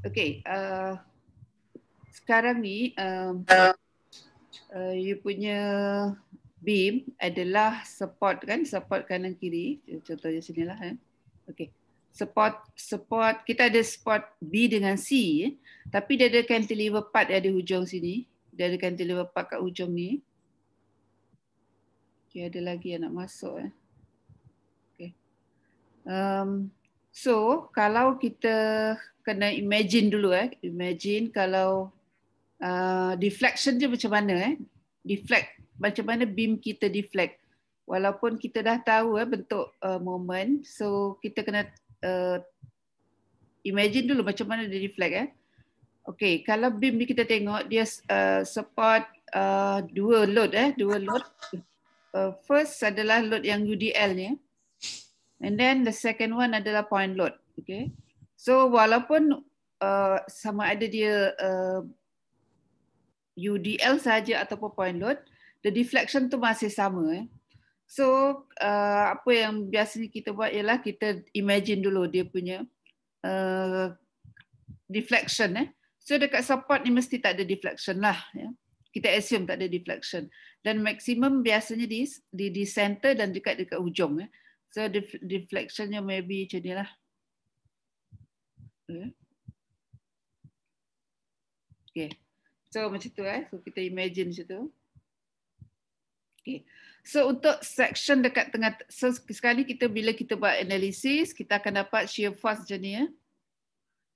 Okay, uh, sekarang ni um, uh, you punya beam adalah support kan, support kanan kiri. Contohnya sini lah. Eh. Okay, support support kita ada support B dengan C, eh. tapi dia ada cantilever part yang ada hujung sini. Dia ada cantilever part kat hujung ni. Okay, ada lagi yang nak masuk. Eh. Okay. Um, So, kalau kita kena imagine dulu eh, imagine kalau uh, deflection dia macam mana eh? Deflect macam mana beam kita deflect? Walaupun kita dah tahu eh bentuk uh, moment, so kita kena uh, imagine dulu macam mana dia deflect eh. Okay, kalau beam ni kita tengok dia uh, support uh, dua load eh, dua load. Uh, first adalah load yang UDL ni. Eh. And then the second one adalah point load. Okay. So walaupun uh, sama ada dia uh, UDL saja ataupun point load, the deflection tu masih sama. Eh. So uh, apa yang biasanya kita buat ialah kita imagine dulu dia punya uh, deflection. Eh. So dekat support ni mesti tak ada deflection lah. Ya. Kita assume tak ada deflection. Dan maksimum biasanya di, di di center dan dekat dekat hujung. Eh. So deflectionnya maybe macam ni lah. Eh? Okay. So macam tu eh. So kita imagine macam tu. Okay. So untuk section dekat tengah. So sekali kita bila kita buat analisis. Kita akan dapat shear force macam ni. Eh.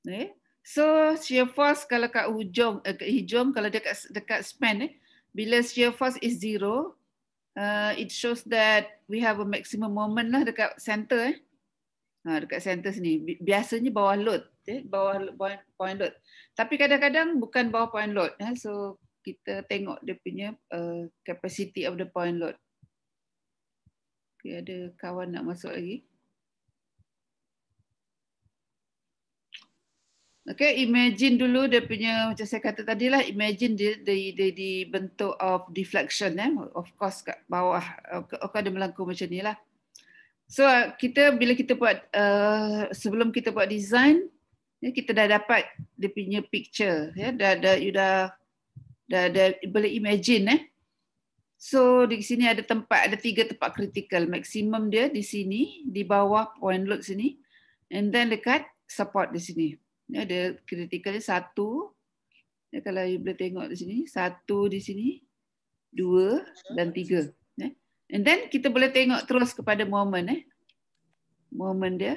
Okay. Eh? So shear force kalau kat hujung. Eh, hijung, kalau dekat dekat span eh. Bila shear force is zero uh, it shows that we have a maximum moment lah dekat center eh. Ha, dekat center sini. Biasanya bawah load. Eh? Bawah point load. Tapi kadang-kadang bukan bawah point load. Eh? So kita tengok dia punya uh, capacity of the point load. Okay, ada kawan nak masuk lagi. Okay. Okay, imagine dulu dia punya macam saya kata tadi lah, imagine dia di, di, di, di bentuk of deflection. Eh? Of course kat bawah, okay, uh, dia melangkung macam ni lah. So uh, kita bila kita buat, uh, sebelum kita buat design, ya, kita dah dapat dia punya picture. Ya? Dah, dah, you dah, dah, dah, boleh imagine. Eh? So di sini ada tempat, ada tiga tempat critical. Maximum dia di sini, di bawah point load sini. And then dekat support di sini. Ini ada kritikalnya satu. Ya, kalau you boleh tengok di sini. Satu di sini. Dua dan tiga. Eh. And then kita boleh tengok terus kepada moment. Eh. Moment dia.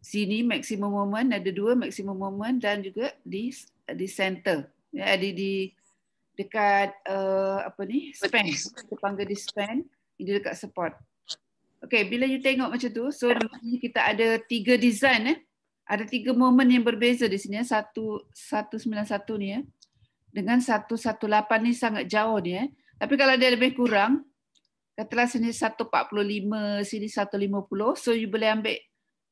Sini maksimum moment. Ada dua maksimum moment. Dan juga di di center. Ya, ada di dekat uh, apa ni span. Kita panggil di span. Ini dekat support. Okay, bila you tengok macam tu. So, kita ada tiga design. Eh ada tiga momen yang berbeza di sini ya. 191 ni ya. Dengan satu 118 ni sangat jauh ni ya. Tapi kalau dia lebih kurang katalah sini satu 145 sini satu 150 so you boleh ambil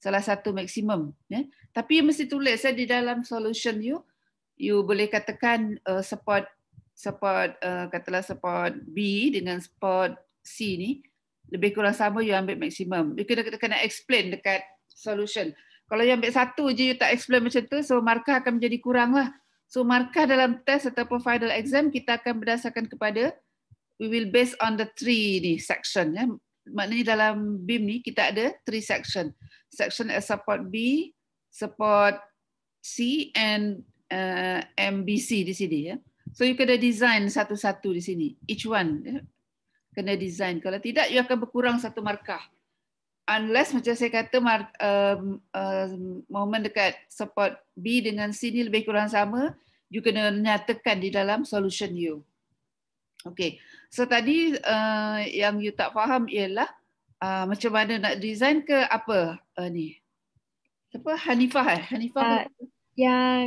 salah satu maksimum ya. Tapi you mesti tulis ya, di dalam solution you you boleh katakan uh, support support uh, katalah support B dengan support C ni lebih kurang sama you ambil maksimum. You kena kena explain dekat solution. Kalau you ambil satu je you tak explain macam tu, so markah akan menjadi kurang lah. So markah dalam test ataupun final exam kita akan berdasarkan kepada we will based on the three ni section ya. Maknanya dalam BIM ni kita ada three section. Section as support B, support C and uh, eh, MBC di sini ya. So you kena design satu-satu di sini. Each one ya. kena design. Kalau tidak you akan berkurang satu markah unless macam saya kata um, um, moment dekat support B dengan C ni lebih kurang sama you kena nyatakan di dalam solution you. Okay. So tadi uh, yang you tak faham ialah uh, macam mana nak design ke apa uh, ni? Siapa? Hanifah eh? Hanifah. Uh, yang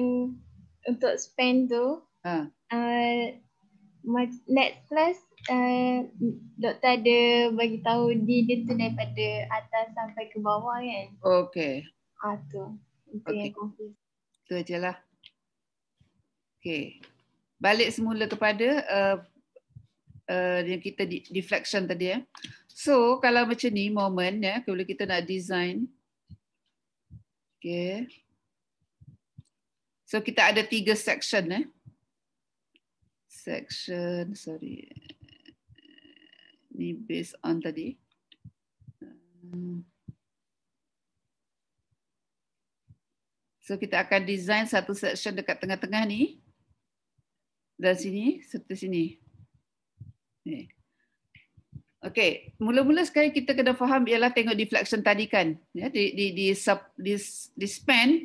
untuk spend tu ha. uh. Uh, let's Eh, doktor ada bagi tahu di dia tu daripada atas sampai ke bawah kan. Okey. Ah tu. Itu okay. yang confuse. Tu ajalah. Okey. Balik semula kepada uh, uh, yang kita di, deflection tadi ya. Eh. So kalau macam ni moment ya, eh, kalau kita nak design. Okay. So kita ada tiga section eh. Section, sorry ni based on tadi. So kita akan design satu section dekat tengah-tengah ni. Dan sini serta sini. Okay, mula-mula sekali kita kena faham ialah tengok deflection tadi kan. Ya, di, di, di, sub, di, di span,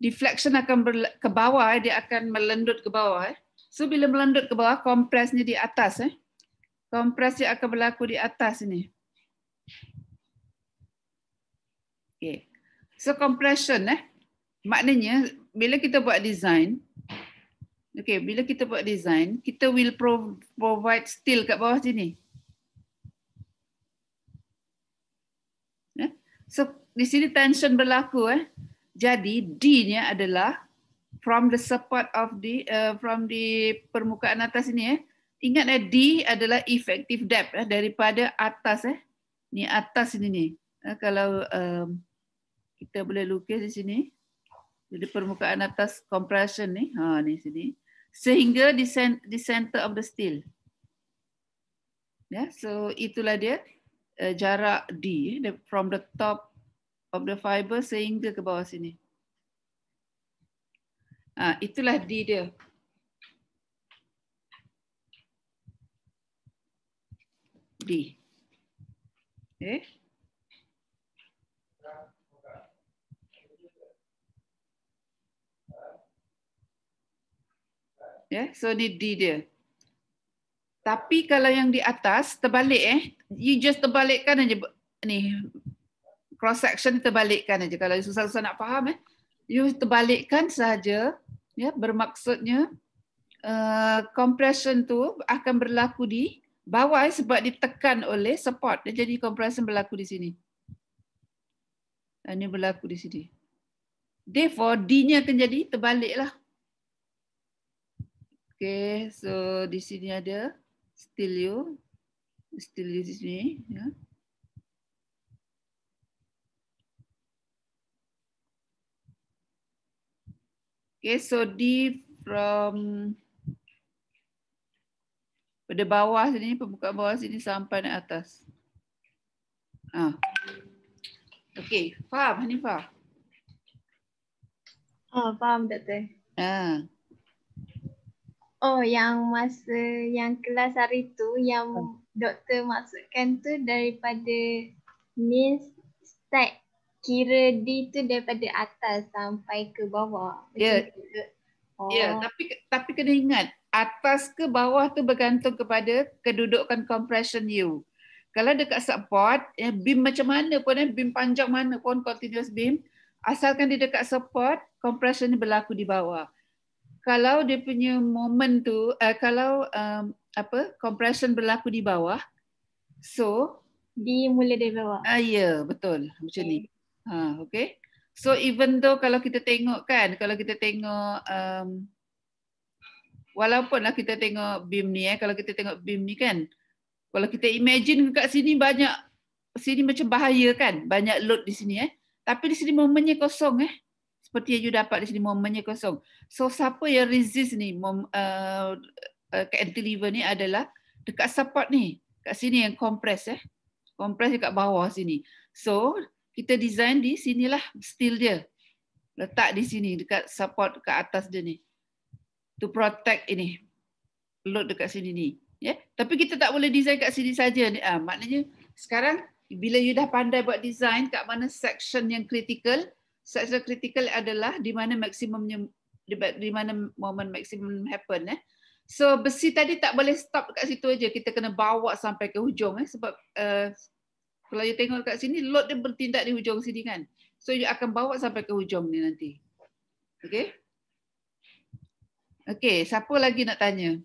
deflection akan ber, ke bawah, eh, dia akan melendut ke bawah. Eh. So bila melendut ke bawah, kompresnya di atas. Eh kompres yang akan berlaku di atas ni. Okay. So compression eh. Maknanya bila kita buat design okay, bila kita buat design, kita will pro provide steel kat bawah sini. Eh? So di sini tension berlaku eh. Jadi D-nya adalah from the support of the uh, from the permukaan atas ini eh ingat eh, D adalah effective depth eh, daripada atas eh. Ni atas ini ni. Eh, kalau um, kita boleh lukis di sini. Jadi permukaan atas compression ni. Ha ni sini. Sehingga di, sen di center of the steel. yeah, so itulah dia uh, jarak D eh, the, from the top of the fiber sehingga ke bawah sini. Ha, itulah D dia. D. Okay. Eh? Yeah, so di D dia. Tapi kalau yang di atas terbalik eh, you just terbalikkan aja ni cross section terbalikkan aja kalau susah-susah nak faham eh. You terbalikkan saja ya yeah, bermaksudnya uh, compression tu akan berlaku di Bawah sebab ditekan oleh support. Dia jadi compression berlaku di sini. Ini berlaku di sini. Therefore, D-nya akan jadi terbaliklah. Okay, so di sini ada steel you. Steel you di sini. Ya. Okay, so D from pada bawah sini pembuka bawah sini sampai naik atas. Ha. okay. faham Hanifa? Ah, oh, faham doktor. Ha. Oh, yang masa yang kelas hari tu yang doktor masukkan tu daripada min stack kira D tu daripada atas sampai ke bawah. Ya. Yeah. Oh. yeah, tapi tapi kena ingat atas ke bawah tu bergantung kepada kedudukan compression you. Kalau dekat support, eh, beam macam mana pun, eh, beam panjang mana pun, continuous beam, asalkan dia dekat support, compression berlaku di bawah. Kalau dia punya moment tu, eh, kalau um, apa, compression berlaku di bawah, so di mula dari bawah. Ah, ya, betul. Macam okay. ni. Ah, ha, okay. So even though kalau kita tengok kan, kalau kita tengok um, walaupunlah kita tengok beam ni eh kalau kita tengok beam ni kan kalau kita imagine kat sini banyak sini macam bahaya kan banyak load di sini eh tapi di sini momennya kosong eh seperti yang you dapat di sini momennya kosong so siapa yang resist ni mom uh, uh, cantilever ni adalah dekat support ni kat sini yang compress eh compress dekat bawah sini so kita design di sinilah steel dia letak di sini dekat support ke atas dia ni to protect ini load dekat sini ni ya yeah? tapi kita tak boleh design kat sini saja ni ha, maknanya sekarang bila you dah pandai buat design kat mana section yang critical section critical adalah di mana maksimumnya di, di mana moment maksimum happen eh so besi tadi tak boleh stop dekat situ aja kita kena bawa sampai ke hujung eh sebab uh, kalau you tengok kat sini load dia bertindak di hujung sini kan so you akan bawa sampai ke hujung ni nanti okey Okey, siapa lagi nak tanya?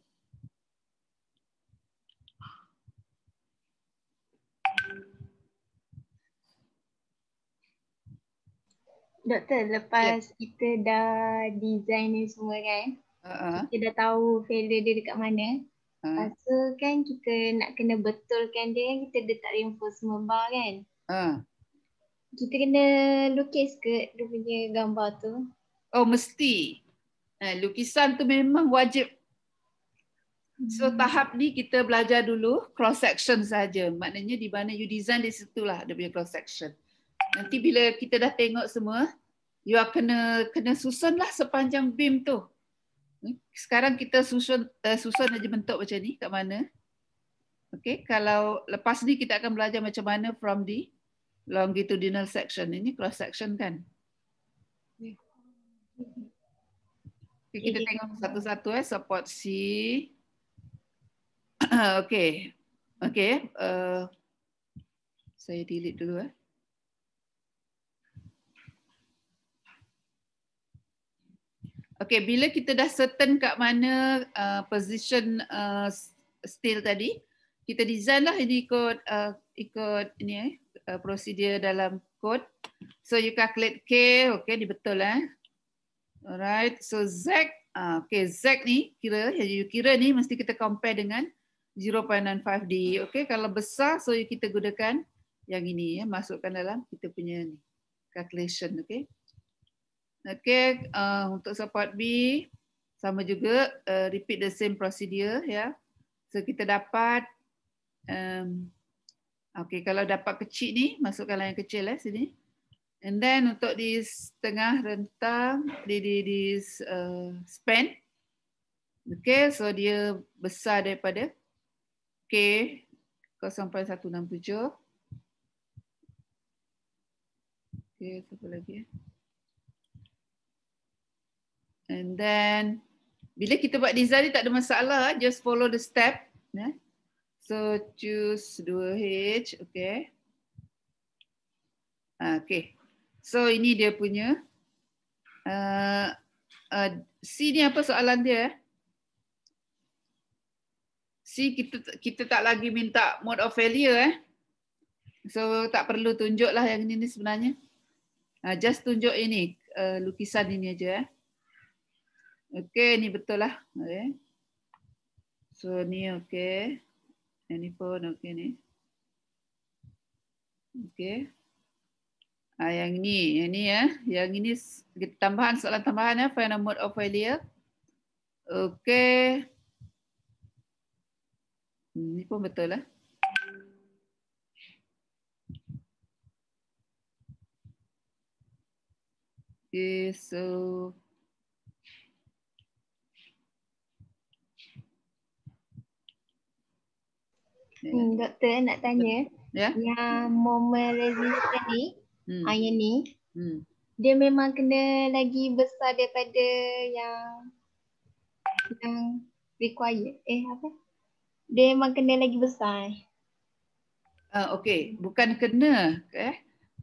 Doktor, lepas yeah. kita dah design ni semua kan, uh-uh. kita dah tahu failure dia dekat mana. Uh. Ha. So kan kita nak kena betulkan dia kan, kita letak semua bar kan. Uh. Kita kena lukis ke dia punya gambar tu? Oh, mesti. Eh, lukisan tu memang wajib. So hmm. tahap ni kita belajar dulu cross section saja. Maknanya di mana you design di situ lah ada punya cross section. Nanti bila kita dah tengok semua, you akan kena kena lah sepanjang beam tu. Hmm? Sekarang kita susun uh, susun aja bentuk macam ni kat mana. Okay, kalau lepas ni kita akan belajar macam mana from the longitudinal section. Ini cross section kan? Ya. Okay, kita ini. tengok satu-satu eh support si Okey. Okey, uh, saya delete dulu eh. Okey, bila kita dah certain kat mana uh, position uh, still tadi, kita design lah ini ikut uh, ikut ini eh uh, prosedur dalam kod. So you calculate K, okey, dibetul eh. Alright, so Z, uh, okay, Z ni kira, you kira ni mesti kita compare dengan 0.95 d, Okay, kalau besar, so kita gunakan yang ini, ya, masukkan dalam kita punya ni, calculation. Okay, okay uh, untuk support B, sama juga, uh, repeat the same procedure. ya. So, kita dapat, um, okay, kalau dapat kecil ni, masukkanlah yang kecil eh, sini. And then untuk di tengah rentang di di di uh, span. Okay, so dia besar daripada K tujuh, Okay, apa lagi? Eh? And then bila kita buat design ni tak ada masalah, just follow the step. Yeah. So choose 2H, okay. Ah, okay, So ini dia punya. Uh, uh, C ni apa soalan dia? Eh? C kita kita tak lagi minta mode of failure. Eh? So tak perlu tunjuk lah yang ini sebenarnya. Uh, just tunjuk ini uh, lukisan ini aja. Eh? Okay, ini betul lah. Okay. So ni okay. Ini pun okay ni. Okay. Ah yang ni, yang ni ya. Yang ini kita eh. tambahan soalan tambahan ya, final mode of failure. Okey. Ini hmm, pun betul lah. Eh. Okay, so Hmm, doktor nak tanya. Yeah? Yang moment resistance ni, hmm. iron ni hmm. dia memang kena lagi besar daripada yang yang required eh apa dia memang kena lagi besar uh, eh. ah, okay bukan kena okay eh.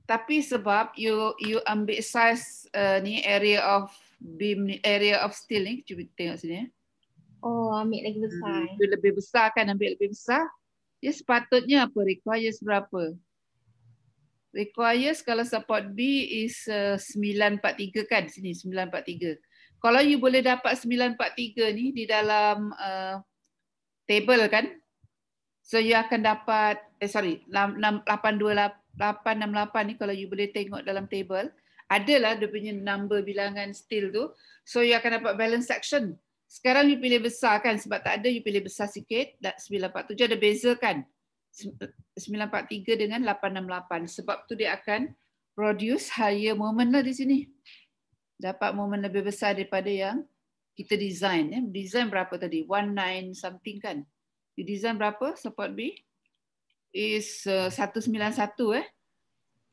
tapi sebab you you ambil size uh, ni area of beam area of steel ni cuba tengok sini eh. oh ambil lagi besar hmm. Eh. lebih besar kan ambil lebih besar dia sepatutnya apa require seberapa requires kalau support B is uh, 943 kan sini 943. Kalau you boleh dapat 943 ni di dalam uh, table kan. So you akan dapat eh sorry 828868 ni kalau you boleh tengok dalam table adalah dia punya number bilangan still tu. So you akan dapat balance section. Sekarang you pilih besar kan sebab tak ada you pilih besar sikit. 947 ada beza kan. 943 dengan 868. Sebab tu dia akan produce higher moment lah di sini. Dapat moment lebih besar daripada yang kita design. Ya. Design berapa tadi? 19 something kan? di design berapa support B? Is uh, 191 eh.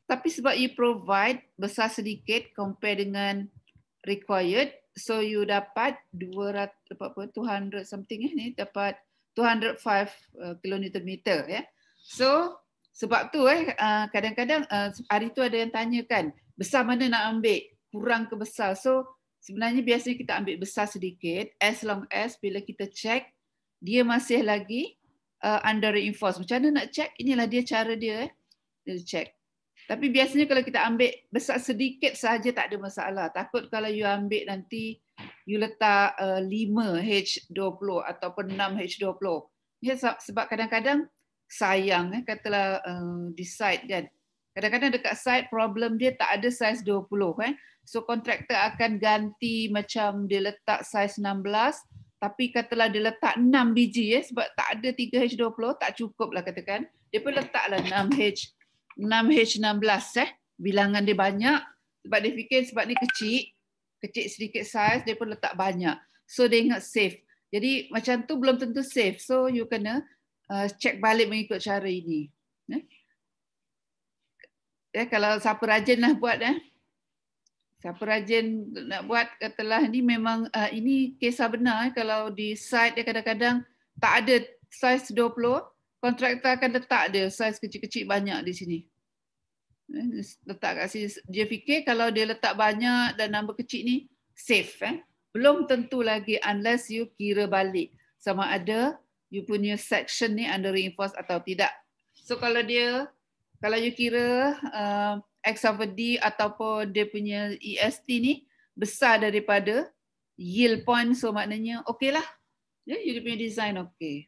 Tapi sebab you provide besar sedikit compare dengan required. So you dapat 200, 200 something eh ni dapat 205 uh, kilonewton meter ya. So sebab tu eh uh, kadang-kadang uh, hari tu ada yang tanya kan besar mana nak ambil kurang ke besar. So sebenarnya biasanya kita ambil besar sedikit as long as bila kita check dia masih lagi under reinforce. Macam mana nak check? Inilah dia cara dia eh. Dia check. Tapi biasanya kalau kita ambil besar sedikit saja tak ada masalah. Takut kalau you ambil nanti you letak uh, 5 H20 ataupun 6 H20. Ya, sebab kadang-kadang sayang eh, katalah uh, di site kan. Kadang-kadang dekat side problem dia tak ada saiz 20. Eh. So kontraktor akan ganti macam dia letak saiz 16. Tapi katalah dia letak 6 biji eh, sebab tak ada 3 H20 tak cukup lah katakan. Dia pun letaklah 6 H20. 6H16 eh. Bilangan dia banyak. Sebab dia fikir sebab ni kecil. Kecil sedikit size, dia pun letak banyak. So dia ingat safe. Jadi macam tu belum tentu safe. So you kena uh, check balik mengikut cara ini. Eh? Eh, kalau siapa rajin lah buat. Eh? Siapa rajin nak buat katalah ni memang uh, ini kisah benar. Eh? Kalau di site dia kadang-kadang tak ada size 20. Kontraktor akan letak dia size kecil-kecil banyak di sini letak kat sini. Dia fikir kalau dia letak banyak dan nombor kecil ni safe. Eh? Belum tentu lagi unless you kira balik sama ada you punya section ni under reinforce atau tidak. So kalau dia, kalau you kira uh, X over D ataupun dia punya EST ni besar daripada yield point. So maknanya okey lah. Yeah, you punya design okey.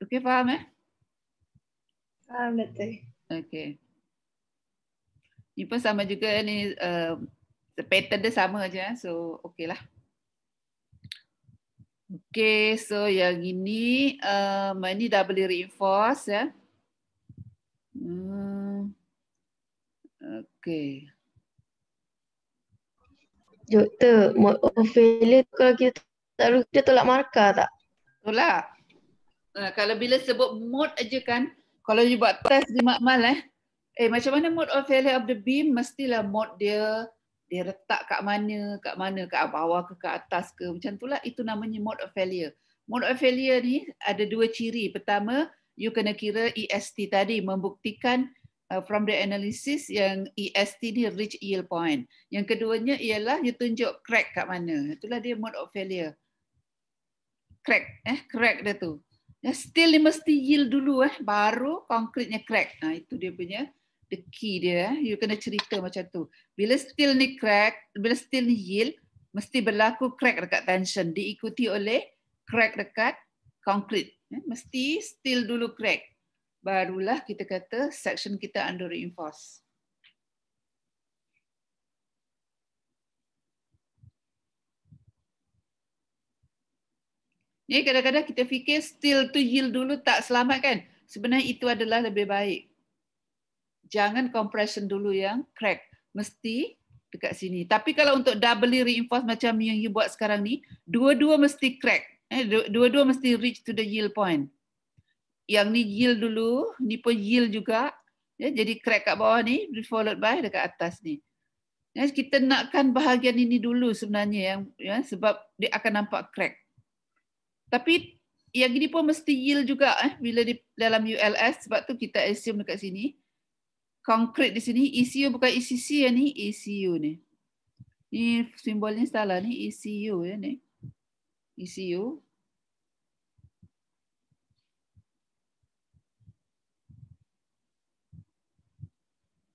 Okey faham eh? Faham um, letak. Okay. Ni pun sama juga ni uh, pattern dia sama aja eh. so okeylah. Okay, so yang ini uh, ini dah boleh reinforce ya. Hmm. Okay. Doktor, mode oh, of kalau kita taruh dia tolak markah tak? Tolak. Uh, kalau bila sebut mode aja kan, kalau you buat test di makmal eh eh macam mana mode of failure of the beam mestilah mode dia dia retak kat mana kat mana kat bawah ke ke atas ke macam itulah itu namanya mode of failure mode of failure ni ada dua ciri pertama you kena kira EST tadi membuktikan uh, from the analysis yang EST ni reach yield point yang keduanya ialah you tunjuk crack kat mana itulah dia mode of failure crack eh crack dia tu Ya, steel dia mesti yield dulu eh baru konkritnya crack. Ha, itu dia punya the key dia eh. You kena cerita macam tu. Bila steel ni crack, bila steel ni yield, mesti berlaku crack dekat tension diikuti oleh crack dekat konkrit. Eh, mesti steel dulu crack. Barulah kita kata section kita under reinforce. Ni kadang-kadang kita fikir still to yield dulu tak selamat kan? Sebenarnya itu adalah lebih baik. Jangan compression dulu yang crack. Mesti dekat sini. Tapi kalau untuk double reinforce macam yang you buat sekarang ni, dua-dua mesti crack. Eh, dua-dua mesti reach to the yield point. Yang ni yield dulu, ni pun yield juga. Ya, jadi crack kat bawah ni, followed by dekat atas ni. Ya, kita nakkan bahagian ini dulu sebenarnya yang ya, sebab dia akan nampak crack. Tapi yang ini pun mesti yield juga eh, bila di dalam ULS sebab tu kita assume dekat sini. Concrete di sini, ECU bukan ECC ya ni, ECU ni. Ni simbolnya salah ni, ECU ya ni. ECU.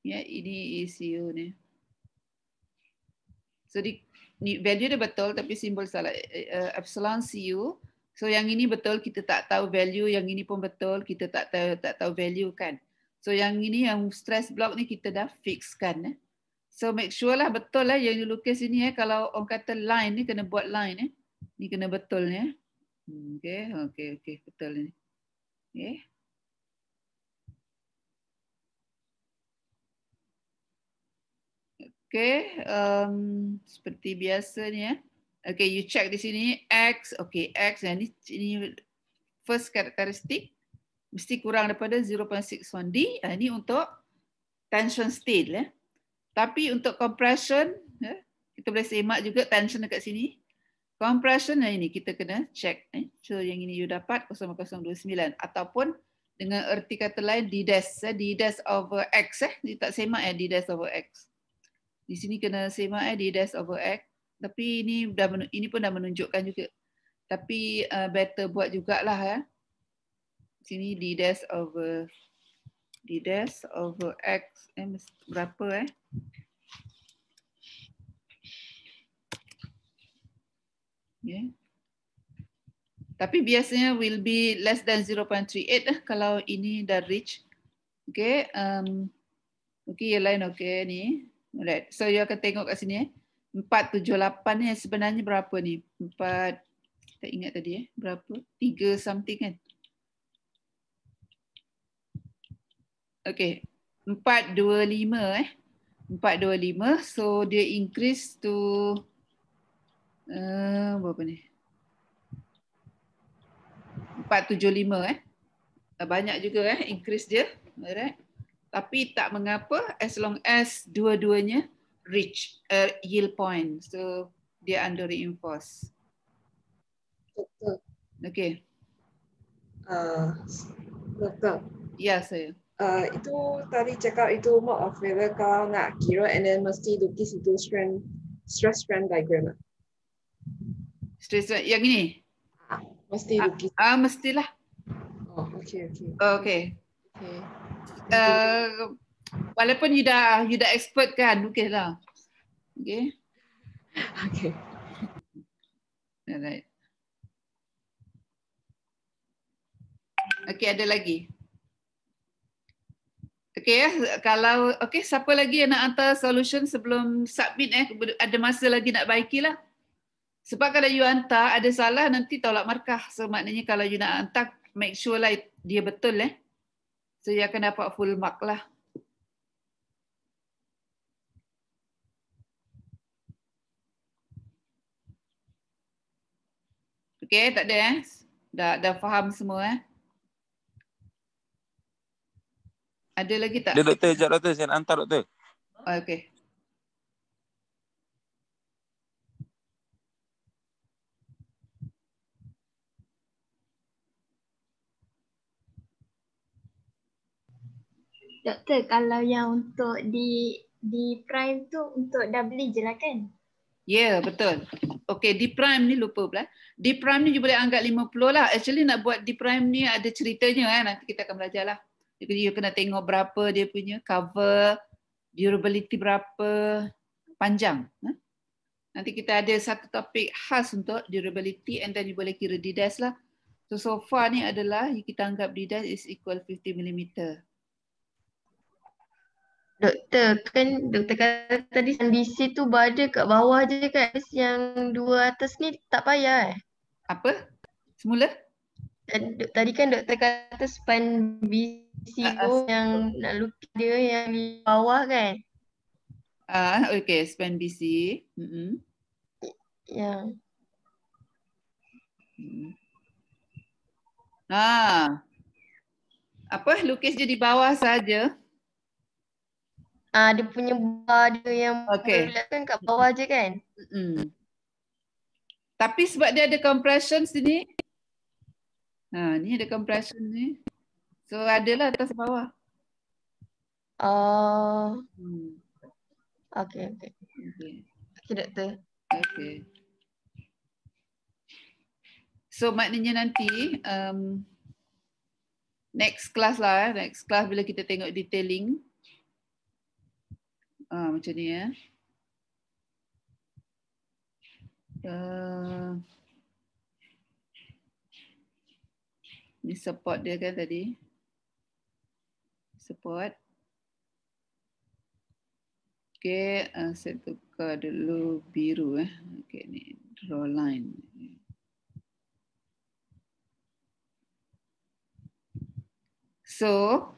Ya, ini ECU ni. So, di, ni, value dia betul tapi simbol salah. Uh, epsilon CU. So yang ini betul kita tak tahu value, yang ini pun betul kita tak tahu tak tahu value kan. So yang ini yang stress block ni kita dah fixkan eh. So make sure lah betul lah yang you lukis ini eh kalau orang kata line ni kena buat line eh. Ni kena betul ni eh. Hmm, okay, okay, okay, betul ni. Okay. Okay, um, seperti biasa ni eh. Okay, you check di sini X. Okay, X Dan ni ini first characteristic mesti kurang daripada 0.61 D. Ah, ini untuk tension steel. Ya. Tapi untuk compression, ya, kita boleh semak juga tension dekat sini. Compression yang ini kita kena check. Eh. So yang ini you dapat 0.029 ataupun dengan erti kata lain D dash. Ya, D dash over X. Eh. Dia tak semak ya eh, D dash over X. Di sini kena semak ya eh, D dash over X tapi ini dah ini pun dah menunjukkan juga tapi uh, better buat jugalah ya sini d dash over d dash over x eh berapa eh ya yeah. tapi biasanya will be less than 0.38 eh, kalau ini dah reach okey um okey yang lain okey ni right so you akan tengok kat sini eh Empat tujuh lapan ni eh, sebenarnya berapa ni? Empat, tak ingat tadi eh. Berapa? Tiga something kan? Okay. Empat dua lima eh. Empat dua lima. So dia increase to uh, berapa ni? Empat tujuh lima eh. Banyak juga eh increase dia. Alright. Tapi tak mengapa as long as dua-duanya reach uh, yield point. So dia under reinforced. Doktor. Okay. Uh, ya, saya. Uh, itu tadi cakap itu mod of failure kalau nak kira and then mesti lukis itu strength, stress strength diagram lah. Stress strength, yang ini? Ah, mesti ah, lukis. Ah, uh, uh, mestilah. Oh, okay, okay. Oh, okay. okay. Uh, Walaupun you dah you dah expert kan, okay lah. Okay. Okay. Alright. Okay, ada lagi. Okay, ya. Eh, kalau okay, siapa lagi yang nak hantar solution sebelum submit eh, ada masa lagi nak baiki lah. Sebab kalau you hantar, ada salah nanti tolak markah. So maknanya kalau you nak hantar, make sure lah dia betul eh. So you akan dapat full mark lah. Okay, tak ada eh? Dah, dah faham semua eh? Ada lagi tak? Ada doktor, sekejap doktor. Saya nak hantar doktor. Okay. Doktor, kalau yang untuk di di prime tu untuk dah beli je lah kan? Ya, yeah, betul. Okay, D prime ni lupa pula. D prime ni you boleh anggap 50 lah. Actually nak buat D prime ni ada ceritanya eh. Nanti kita akan belajar lah. Jadi you kena tengok berapa dia punya cover, durability berapa, panjang. Ha? Nanti kita ada satu topik khas untuk durability and then you boleh kira D-dash lah. So, so far ni adalah kita anggap D-dash is equal 50 millimeter. Doktor, kan doktor kata tadi DC tu berada kat bawah je kan? Yang dua atas ni tak payah eh? Apa? Semula? Tadi kan doktor kata span BC tu uh, yang uh, nak lukis dia yang di bawah kan? Ah, uh, ah, okay, span BC. Mm-hmm. Ya. Yeah. Mm. Ah. Apa lukis je di bawah saja? Ah, uh, dia punya bar dia yang okay. kan kat bawah je kan? Hmm. Tapi sebab dia ada compression sini. Ha, ni ada compression ni. So ada lah atas bawah. Ah, Uh, hmm. Okay, okay. Okay. Okay, doktor. Okay. So maknanya nanti um, next class lah. Eh. Next class bila kita tengok detailing. Ah, macam ni ya. Eh. Uh, ni support dia kan tadi? Support. Okay, uh, ah, saya tukar dulu biru eh. Okay, ni draw line. So,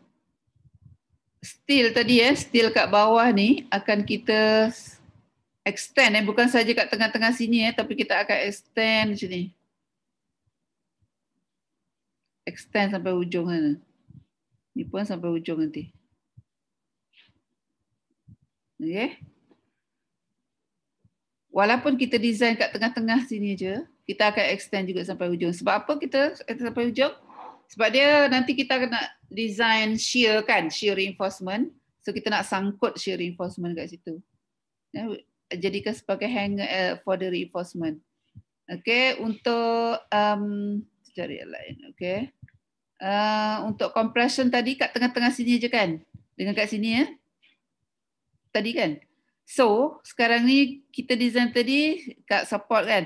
steel tadi ya, steel kat bawah ni akan kita extend eh bukan saja kat tengah-tengah sini eh tapi kita akan extend sini. Extend sampai hujung sana. Eh. Ni pun sampai ujung nanti. Okey. Walaupun kita design kat tengah-tengah sini aja, kita akan extend juga sampai ujung. Sebab apa kita eh, sampai ujung? sebab dia nanti kita kena design shear kan shear reinforcement so kita nak sangkut shear reinforcement kat situ ya, jadikan sebagai hanger uh, for the reinforcement Okay, untuk um cari yang lain Okay, uh, untuk compression tadi kat tengah-tengah sini je kan dengan kat sini ya tadi kan so sekarang ni kita design tadi kat support kan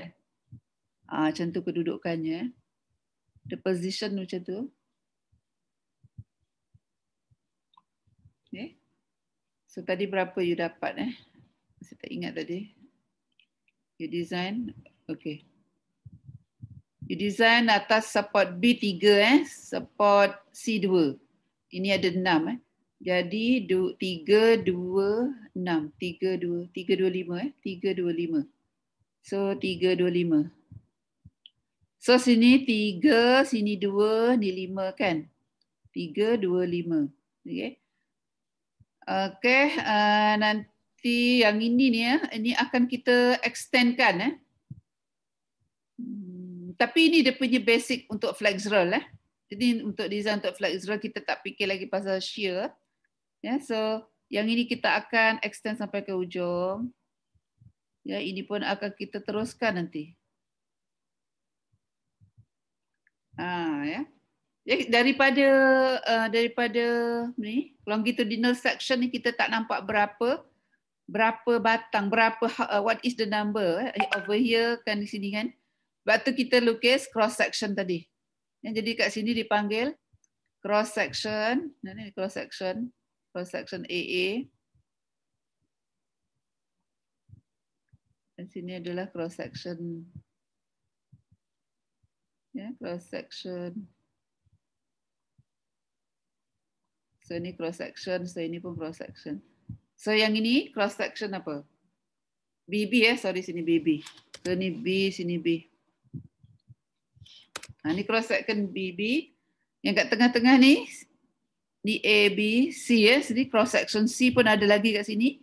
ah uh, macam tu kedudukannya eh the position macam tu. Okay. So tadi berapa you dapat eh? Saya tak ingat tadi. You design, okay. You design atas support B3 eh, support C2. Ini ada 6 eh. Jadi 3 2 6 3 2 3 2 5 eh 3 2 5. So 3 2 5. So sini tiga, sini dua, ni lima kan? Tiga, dua, lima. Okay. Okay. Uh, eh, nanti yang ini ni ya. Ini akan kita extendkan. Eh. Hmm, tapi ini dia punya basic untuk flexural. Eh. Jadi untuk design untuk flexural kita tak fikir lagi pasal shear. yeah, so yang ini kita akan extend sampai ke ujung. Ya, yeah, ini pun akan kita teruskan nanti. Ha, ya. Ya, daripada uh, daripada ni longitudinal section ni kita tak nampak berapa berapa batang berapa uh, what is the number eh? over here kan di sini kan waktu kita lukis cross section tadi ya, jadi kat sini dipanggil cross section ni cross section cross section AA dan sini adalah cross section yeah, cross section. So ini cross section, so ini pun cross section. So yang ini cross section apa? BB ya, eh? sorry sini BB. So ini B, sini B. Nah, ha, ini cross section BB. Yang kat tengah-tengah ni, ni A, B, C ya. Eh? Jadi cross section C pun ada lagi kat sini.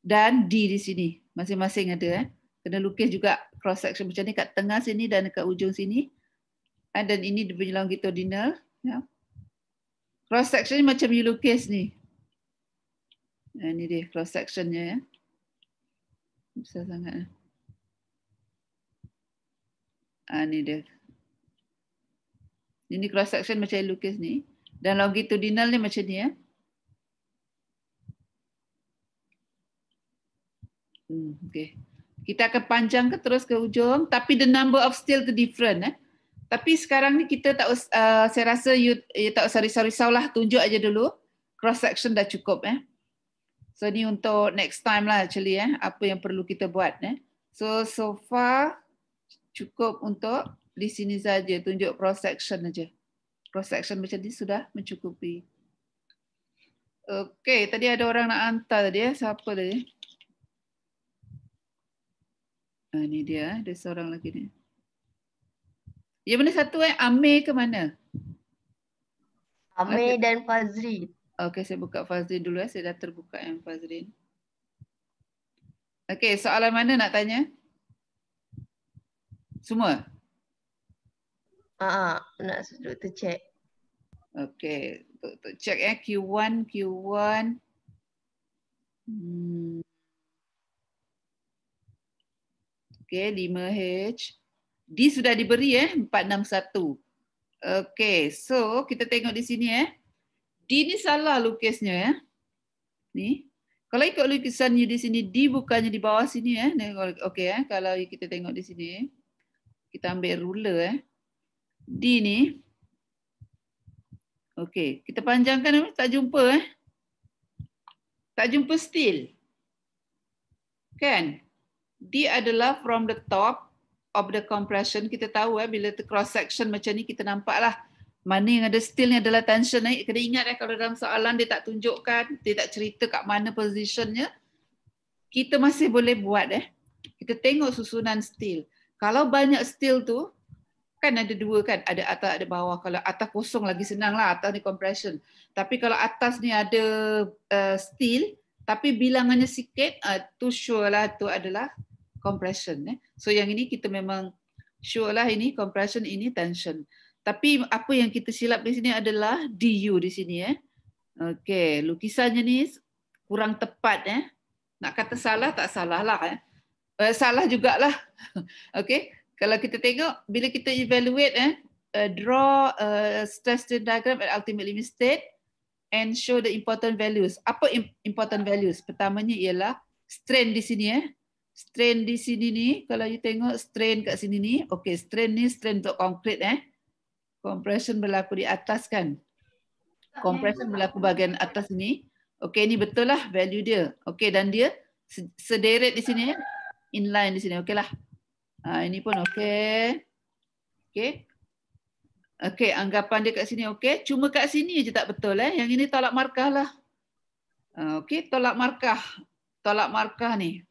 Dan D di sini. Masing-masing ada. Eh? Kena lukis juga cross section macam ni kat tengah sini dan kat ujung sini. Ah, And then ini dia punya longitudinal. Yeah. Cross section ni macam you lukis ni. Nah, ini dia cross sectionnya. Yeah. Besar sangat. Eh. Ah, ini dia. Ini cross section macam you lukis ni. Dan longitudinal ni macam ni. Yeah. Hmm, okay. Kita akan panjang ke terus ke ujung. Tapi the number of steel to different. Eh. Tapi sekarang ni kita tak uh, saya rasa you, you tak usah risau-risau lah. Tunjuk aja dulu. Cross section dah cukup. Eh. So ni untuk next time lah actually. Eh. Apa yang perlu kita buat. Eh. So so far cukup untuk di sini saja tunjuk cross section aja. Cross section macam ni sudah mencukupi. Okey, tadi ada orang nak hantar eh. ah, dia. ya. Siapa dia? Ah, eh. ini dia, ada seorang lagi ni. Yang mana satu eh? Amir ke mana? Amir okay. dan Fazri. Okey, saya buka Fazri dulu eh. Saya dah terbuka yang Fazri. Okey, soalan mana nak tanya? Semua? Ah, uh, nak duduk tercek. Okey, duduk cek eh. Q1, Q1. Hmm. Okey, 5H. D sudah diberi ya eh 461. Okey, so kita tengok di sini eh. D ni salah lukisnya ya. Eh. Ni. Kalau ikut lukisannya di sini D bukannya di bawah sini eh. Okey eh, kalau kita tengok di sini. Kita ambil ruler eh. D ni Okey, kita panjangkan eh. tak jumpa eh. Tak jumpa still. Kan? D adalah from the top of the compression kita tahu eh bila the cross section macam ni kita nampak lah mana yang ada steel ni adalah tension naik eh. kena ingat eh kalau dalam soalan dia tak tunjukkan dia tak cerita kat mana positionnya kita masih boleh buat eh kita tengok susunan steel kalau banyak steel tu kan ada dua kan ada atas ada bawah kalau atas kosong lagi senang lah atas ni compression tapi kalau atas ni ada uh, steel tapi bilangannya sikit uh, tu sure lah tu adalah compression. Eh. So yang ini kita memang sure lah ini compression ini tension. Tapi apa yang kita silap di sini adalah du di sini. Eh. Okay, lukisannya ni kurang tepat. Eh. Nak kata salah tak salah lah. Eh. Uh, salah juga lah. okay, kalau kita tengok bila kita evaluate eh, uh, draw uh, stress strain diagram at ultimate limit state and show the important values. Apa important values? Pertamanya ialah strain di sini eh strain di sini ni kalau you tengok strain kat sini ni okey strain ni strain untuk konkrit eh compression berlaku di atas kan compression berlaku lah. bahagian atas ni okey ni betul lah value dia okey dan dia sederet di sini eh. inline di sini okeylah ha ini pun okey okey okey anggapan dia kat sini okey cuma kat sini aje tak betul eh yang ini tolak markah lah ha, okey tolak markah tolak markah ni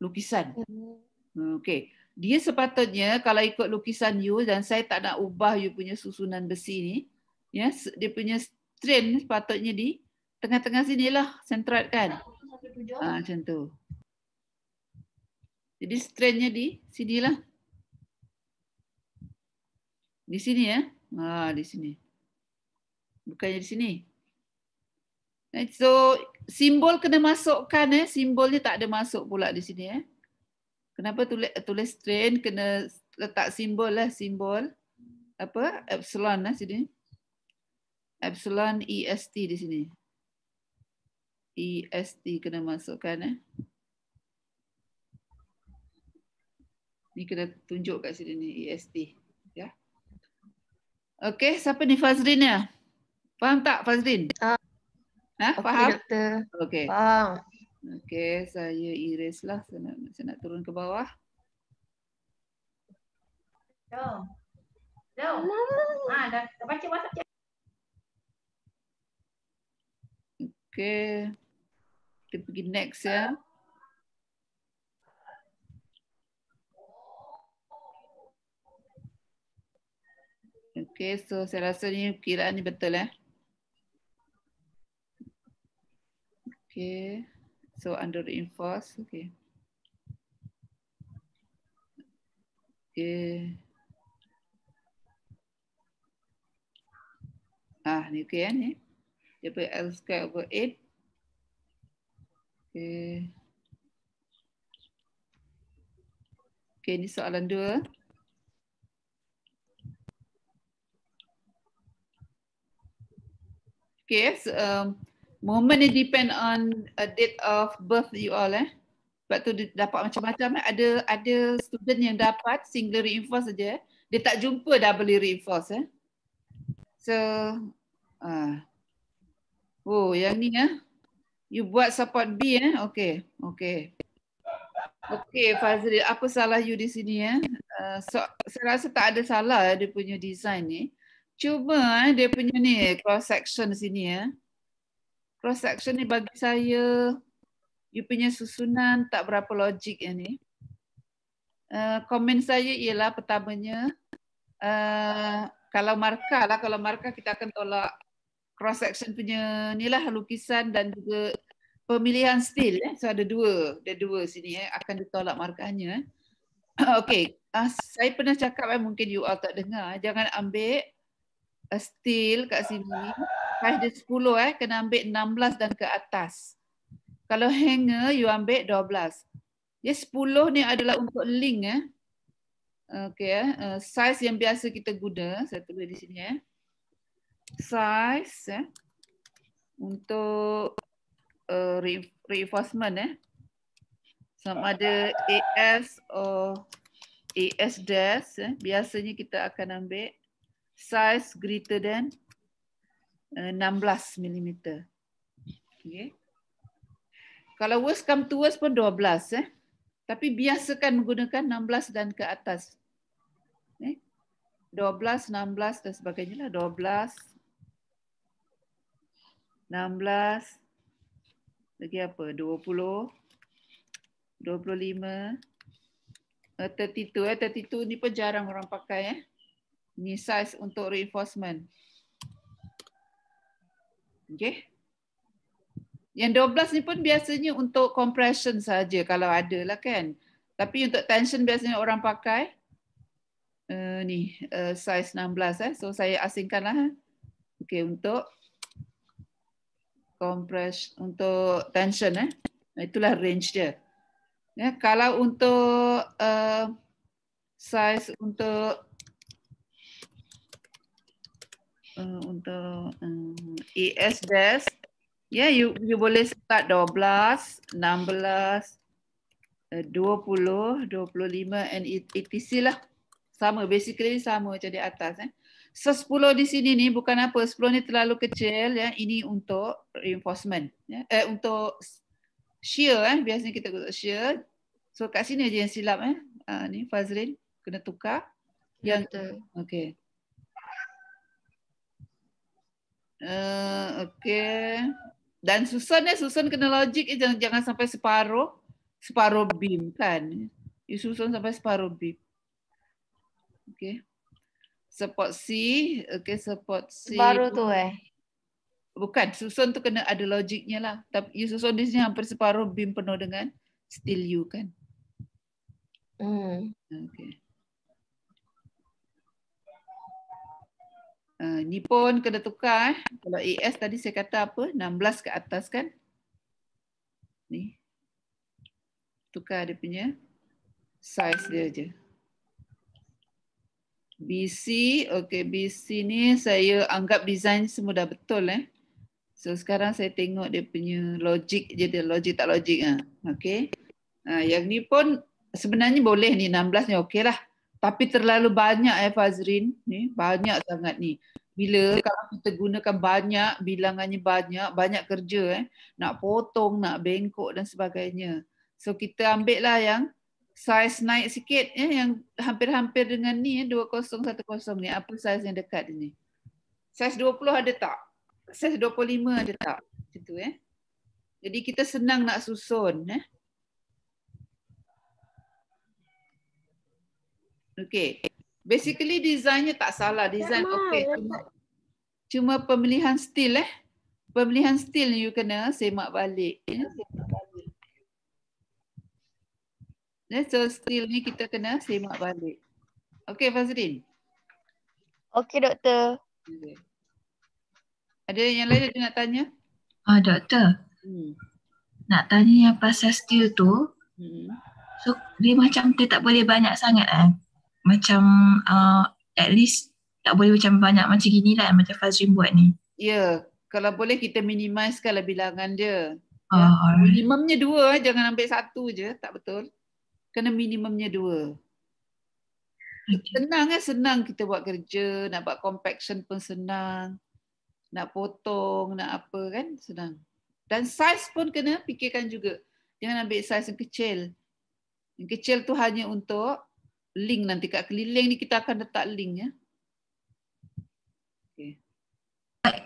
lukisan. Hmm. Hmm, okay. Dia sepatutnya kalau ikut lukisan you dan saya tak nak ubah you punya susunan besi ni, ya, yes, dia punya strain sepatutnya di tengah-tengah sini lah, sentroid kan. Ha, macam tu. Jadi strainnya di sini lah. Di sini ya. Ha, di sini. Bukannya di sini. So simbol kena masukkan eh ni tak ada masuk pula di sini eh kenapa tulis tulis strain kena letak simbol lah simbol apa epsilon lah sini epsilon est di sini est kena masukkan eh ni kena tunjuk kat sini ni est ya okey siapa ni Fazrin ya faham tak Fazrin ah Ha, okay, faham? Doktor. Okay. Faham. Okay, saya iris lah. Saya nak, saya nak turun ke bawah. Hello. Hello. Hello. Ha, dah, dah baca WhatsApp. Okay. Kita pergi next ya. Okay, so saya rasa ni kiraan ni betul eh. Okay, so under reinforce, okay. Okay. Ah, ni okay eh, ni. Dia put L square over 8. Okay. Okay, ni soalan dua. Okay, so, um, moment ni depend on a date of birth you all eh. Sebab tu dia dapat macam-macam eh. Ada ada student yang dapat single reinforce saja eh. Dia tak jumpa double reinforce eh. So, Uh. oh yang ni eh. You buat support B eh. Okay, okay. Okay Fazri, apa salah you di sini eh? Uh, so, saya rasa tak ada salah eh, dia punya design ni. Cuma eh, dia punya ni cross section sini eh cross section ni bagi saya you punya susunan tak berapa logik ya ni. Eh, komen uh, saya ialah pertamanya uh, kalau markah lah kalau markah kita akan tolak cross section punya ni lah lukisan dan juga pemilihan stil eh. So ada dua, ada dua sini eh akan ditolak markahnya eh. Okey, uh, saya pernah cakap eh mungkin you all tak dengar, eh. jangan ambil uh, stil kat sini. Size dia 10 eh, kena ambil 16 dan ke atas. Kalau hanger, you ambil 12. Ya, 10 ni adalah untuk link eh. Okay, eh, eh. size yang biasa kita guna. Saya tulis di sini eh. Size eh. Untuk uh, re reinforcement eh. Sama ada AS or AS dash eh. Biasanya kita akan ambil size greater than 16 mm. Okay. Kalau worst come to worst pun 12. Eh. Tapi biasakan menggunakan 16 dan ke atas. Eh. 12, 16 dan sebagainya lah. 12, 16, lagi apa? 20, 25, 32. Eh. 32 eh. ni pun jarang orang pakai. Eh. Ni size untuk reinforcement. Okay, Yang 12 ni pun biasanya untuk compression saja kalau ada lah kan. Tapi untuk tension biasanya orang pakai uh, ni uh, size 16 eh. So saya asingkanlah. Eh. Okay untuk compress untuk tension eh. Itulah range dia. Ya, kalau untuk uh, size untuk Uh, untuk uh, um, ES desk. Ya, yeah, you you boleh start 12, 16, 20, 25 and ETC lah. Sama, basically sama macam di atas. Eh. So 10 di sini ni bukan apa, 10 ni terlalu kecil. ya. Ini untuk reinforcement. Ya. Eh, untuk shear, eh. biasanya kita guna shear. So kat sini je yang silap. Eh. Uh, ni Fazrin, kena tukar. Ya, yang, Betul. okay. Uh, eh, okay. Dan susun ya, susun kena logik. Ya, jangan, jangan sampai separuh. Separuh beam kan. You ya, susun sampai separuh beam. Okay. Support C. Okay, support C. Baru tu eh. Bukan, susun tu kena ada logiknya lah. Tapi you ya, susun di sini hampir separuh beam penuh dengan still you kan. Hmm. Okay. Eh, ni pun kena tukar eh. Kalau AS tadi saya kata apa? 16 ke atas kan? Ni. Tukar dia punya size dia je. BC, okey BC ni saya anggap design semua dah betul eh. So sekarang saya tengok dia punya logik je dia logik tak logik ah. Okey. Ah yang ni pun sebenarnya boleh ni 16 ni okeylah. lah tapi terlalu banyak eh Fazrin ni banyak sangat ni bila kalau kita gunakan banyak bilangannya banyak banyak kerja eh nak potong nak bengkok dan sebagainya so kita ambil lah yang size naik sikit eh yang hampir-hampir dengan ni eh, 2010 ni apa size yang dekat ni size 20 ada tak size 25 ada tak gitu eh jadi kita senang nak susun eh Okay. Basically designnya tak salah. Design ya, tak okay. Cuma, cuma pemilihan steel eh. Pemilihan steel ni you kena semak balik. Yeah, ya. ya, so steel ni kita kena semak balik. Okay Fazrin. Okay doktor. Ada yang lain nak tanya? Ah doktor. Hmm. Nak tanya yang pasal steel tu. Hmm. So dia macam dia tak boleh banyak sangat eh macam uh, at least tak boleh macam banyak macam gini lah macam Fazrin buat ni. Ya, yeah. kalau boleh kita kalau bilangan dia. Uh, ya. Minimumnya dua, jangan ambil satu je, tak betul. Kena minimumnya dua. Okay. Senang kan, senang kita buat kerja, nak buat compaction pun senang. Nak potong, nak apa kan, senang. Dan saiz pun kena fikirkan juga. Jangan ambil saiz yang kecil. Yang kecil tu hanya untuk link nanti kat keliling ni kita akan letak link ya. Okay.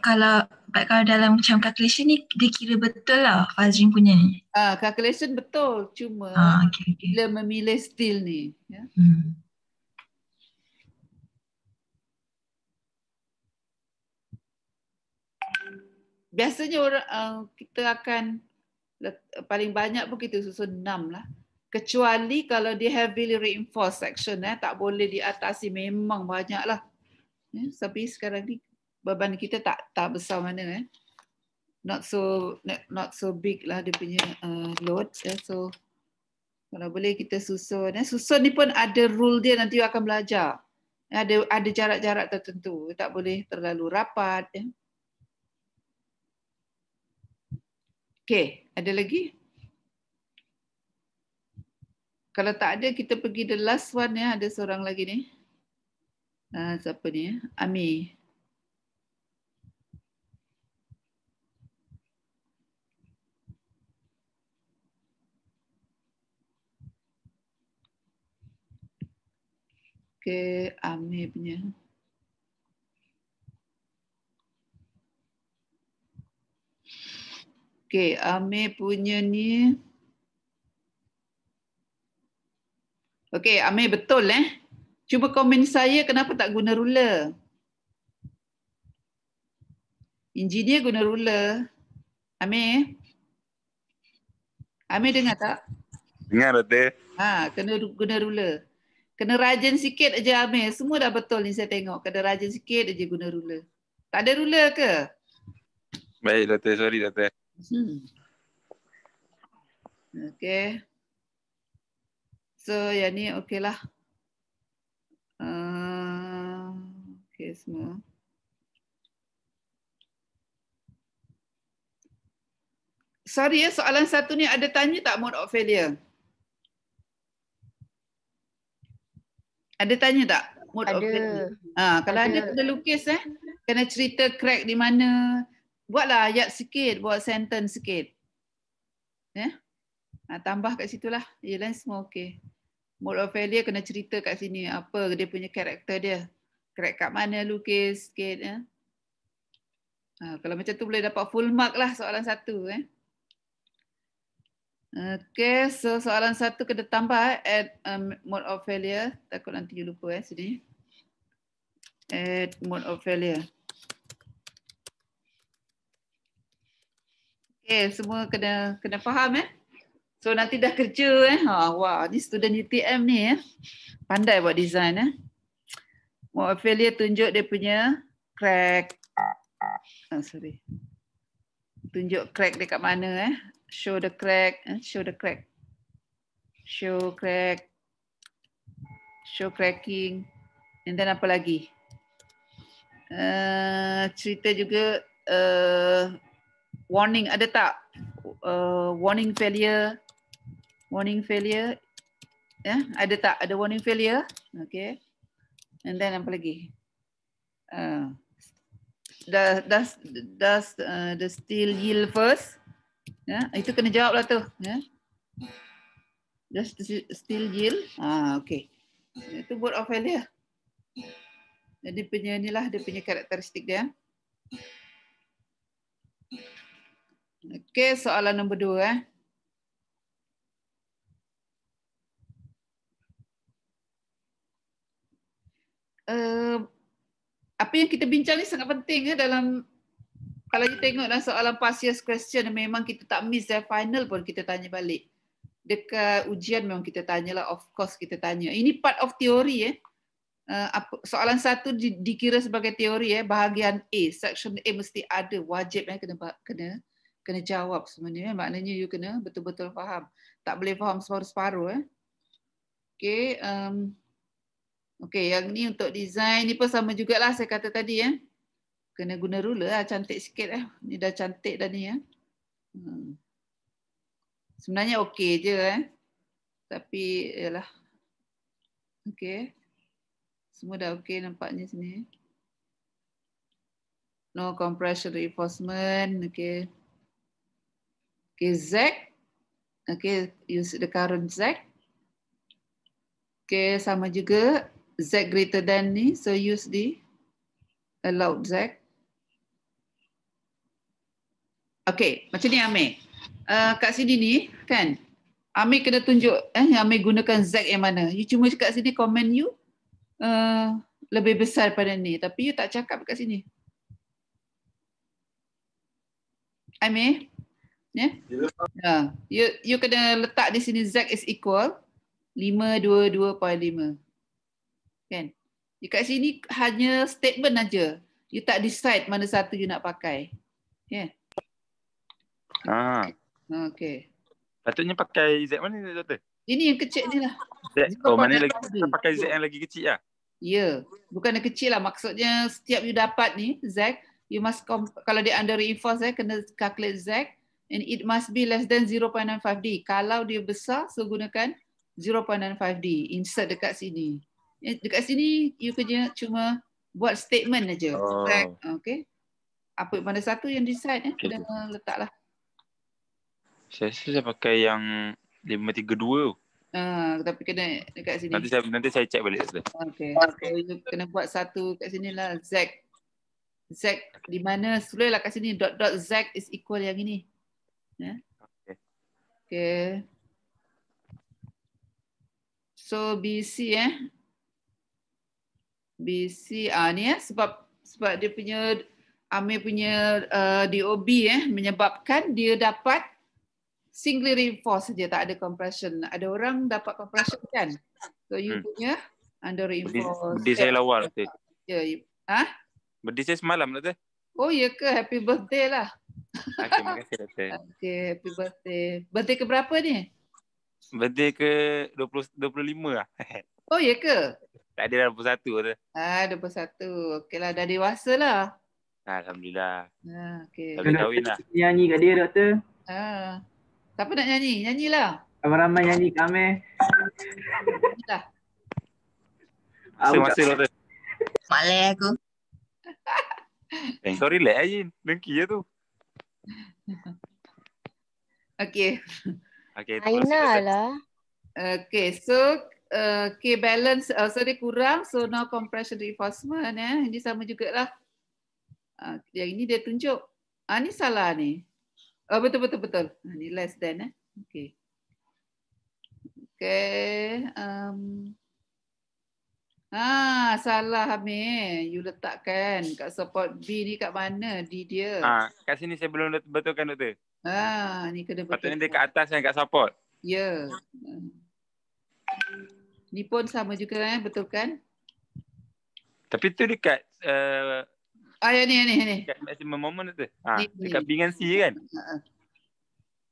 Kalau kalau dalam macam calculation ni dia kira betul lah Fazrin punya ni. Ah, calculation betul cuma ah, okay, okay. bila memilih steel ni. Ya. Hmm. Biasanya orang uh, kita akan paling banyak pun kita susun 6 lah kecuali kalau dia heavily reinforced section eh tak boleh diatasi memang banyaklah ya tapi sekarang ni beban kita tak tak besar mana eh not so not so big lah dia punya uh, load yeah. so kalau boleh kita susun eh susun ni pun ada rule dia nanti akan belajar ada ada jarak-jarak tertentu tak boleh terlalu rapat ya yeah. ada lagi kalau tak ada, kita pergi the last one ya. Ada seorang lagi ni. Uh, siapa ni? Ya? Ami. Okay, Ami punya. Okay, Ami punya ni. Okey, Amir betul eh. Cuba komen saya kenapa tak guna ruler. Engineer guna ruler. Amir. Amir dengar tak? Dengar ada. Ha, kena guna ruler. Kena rajin sikit aja Amir. Semua dah betul ni saya tengok. Kena rajin sikit aja guna ruler. Tak ada ruler ke? Baik, Dato. Sorry, Dato. Hmm. Okay. So yang ni okey lah. Uh, ah, okey semua. Sorry ya, soalan satu ni ada tanya tak mode of failure? Ada tanya tak? Mode ada. Of ha, ah, kalau ada. ada kena lukis eh. Kena cerita crack di mana. Buatlah ayat sikit. Buat sentence sikit. Ya. Eh? Ha, tambah kat situ lah. Ya semua okey. Mode of failure kena cerita kat sini apa dia punya karakter dia. Crack kat mana lukis sikit. Eh? Ha, kalau macam tu boleh dapat full mark lah soalan satu. Eh? Ya. Okay, so soalan satu kena tambah eh? add um, mode of failure. Takut nanti you lupa eh sini. Add mode of failure. Okay, semua kena kena faham eh. So nanti dah kerja eh. Ha, wah, ni student UTM ni eh. Pandai buat design eh. Mau Ophelia tunjuk dia punya crack. Oh, sorry. Tunjuk crack dia kat mana eh. Show the crack. Eh. Show the crack. Show crack. Show cracking. And then apa lagi? Uh, cerita juga uh, warning ada tak? Uh, warning failure warning failure. Yeah, ada tak? Ada warning failure. Okay. And then apa lagi? Uh, does does does uh, the steel yield first? Yeah, itu kena jawab lah tu. Yeah. Does the steel yield? Ah, okay. Itu word of failure. Jadi punya ni lah, dia punya karakteristik dia. Okay, soalan nombor dua. Eh. Eh, apa yang kita bincang ni sangat penting eh, dalam kalau kita tengok dalam soalan past year's question memang kita tak miss the final pun kita tanya balik. Dekat ujian memang kita tanya lah of course kita tanya. Ini part of teori eh. eh soalan satu dikira sebagai teori eh bahagian A section A mesti ada wajib eh kena kena kena jawab sebenarnya eh. maknanya you kena betul-betul faham. Tak boleh faham separuh-separuh eh. Okay, um, Okey, yang ni untuk design ni pun sama jugalah saya kata tadi ya. Eh. Kena guna ruler lah, cantik sikit eh. Ni dah cantik dah ni ya. Eh. Hmm. Sebenarnya okey je eh. Tapi yalah. Okey. Semua dah okey nampaknya sini. No compression reinforcement, okey. Okey Z. Okey, use the current Z. Okey, sama juga. Z greater than ni, so use the allowed Z. Okay, macam ni Amir. Uh, kat sini ni, kan? Amir kena tunjuk eh, Amir gunakan Z yang mana. You cuma kat sini komen you uh, lebih besar pada ni. Tapi you tak cakap kat sini. Amir? Ya? Yeah? Yeah. you, you kena letak di sini Z is equal 522.5 kan dekat sini hanya statement aja you tak decide mana satu you nak pakai ya ha okey patutnya pakai Z mana ni doktor ini yang kecil ni lah oh mana lagi tadi. pakai Z yang lagi kecil ah ya bukan yang kecil lah maksudnya setiap you dapat ni Z you must kalau dia under reinforce eh kena calculate Z and it must be less than 0.95 D kalau dia besar so gunakan 0.95 D insert dekat sini Eh, dekat sini you kerja cuma buat statement aja. Oh. Okay. Apa mana satu yang decide eh? Okay. Kena letaklah. Saya rasa saya pakai yang 532 tu. Uh, tapi kena dekat sini. Nanti saya nanti saya check balik sudah. Okey. Okay. So, kena buat satu kat sini lah Z. Z di mana? Sulailah lah kat sini dot dot Z is equal yang ini. Ya. Yeah. Okey. Okey. So BC eh. BC ah ni eh sebab sebab dia punya Amir punya uh, DOB eh menyebabkan dia dapat single reinforce saja tak ada compression. Ada orang dapat compression kan. So you hmm. punya under reinforce. Bedi saya lawa tu. Ya. ya. Ah? Bedi saya semalam lah tu. Oh ya ke happy birthday lah. Okey, ah, terima kasih Datuk. Okey, happy birthday. Birthday ke berapa ni? Birthday ke 20, 25 lah. Oh ya ke? Tak ada dah 21 ke? Ah, 21. Okeylah dah dewasa lah. Ah, Alhamdulillah. Ah, okey. Dah boleh lah. Nyanyi kat dia doktor. Ah. Siapa nak nyanyi? Nyanyilah. Ramai ramai nyanyi kami. Dah. Semasa doktor. Malay aku. Eh, sorry lah Ayin. Dengki je tu. Okay. Okay. Aina lah. Okay, so Eh, K balance, uh, sorry kurang, so no compression reinforcement. Eh. Ini sama jugalah. Uh, yang ini dia tunjuk. Ah, ini salah ni. Oh, betul, betul, betul. Ini ah, less than. Eh. Okay. Okay. Um. Ah, salah Amir. You letakkan kat support B ni kat mana? Di dia. Ah, kat sini saya belum betulkan doktor. Ah, ni kena betulkan. Patutnya dia kat atas yang kat support. Ya. Yeah. Ni pun sama juga eh, betul kan? Tapi tu dekat uh, ah, ya, ni, ya, ni, ya, ni. Dekat maximum moment tu. Ha, ni, dekat bingan C kan?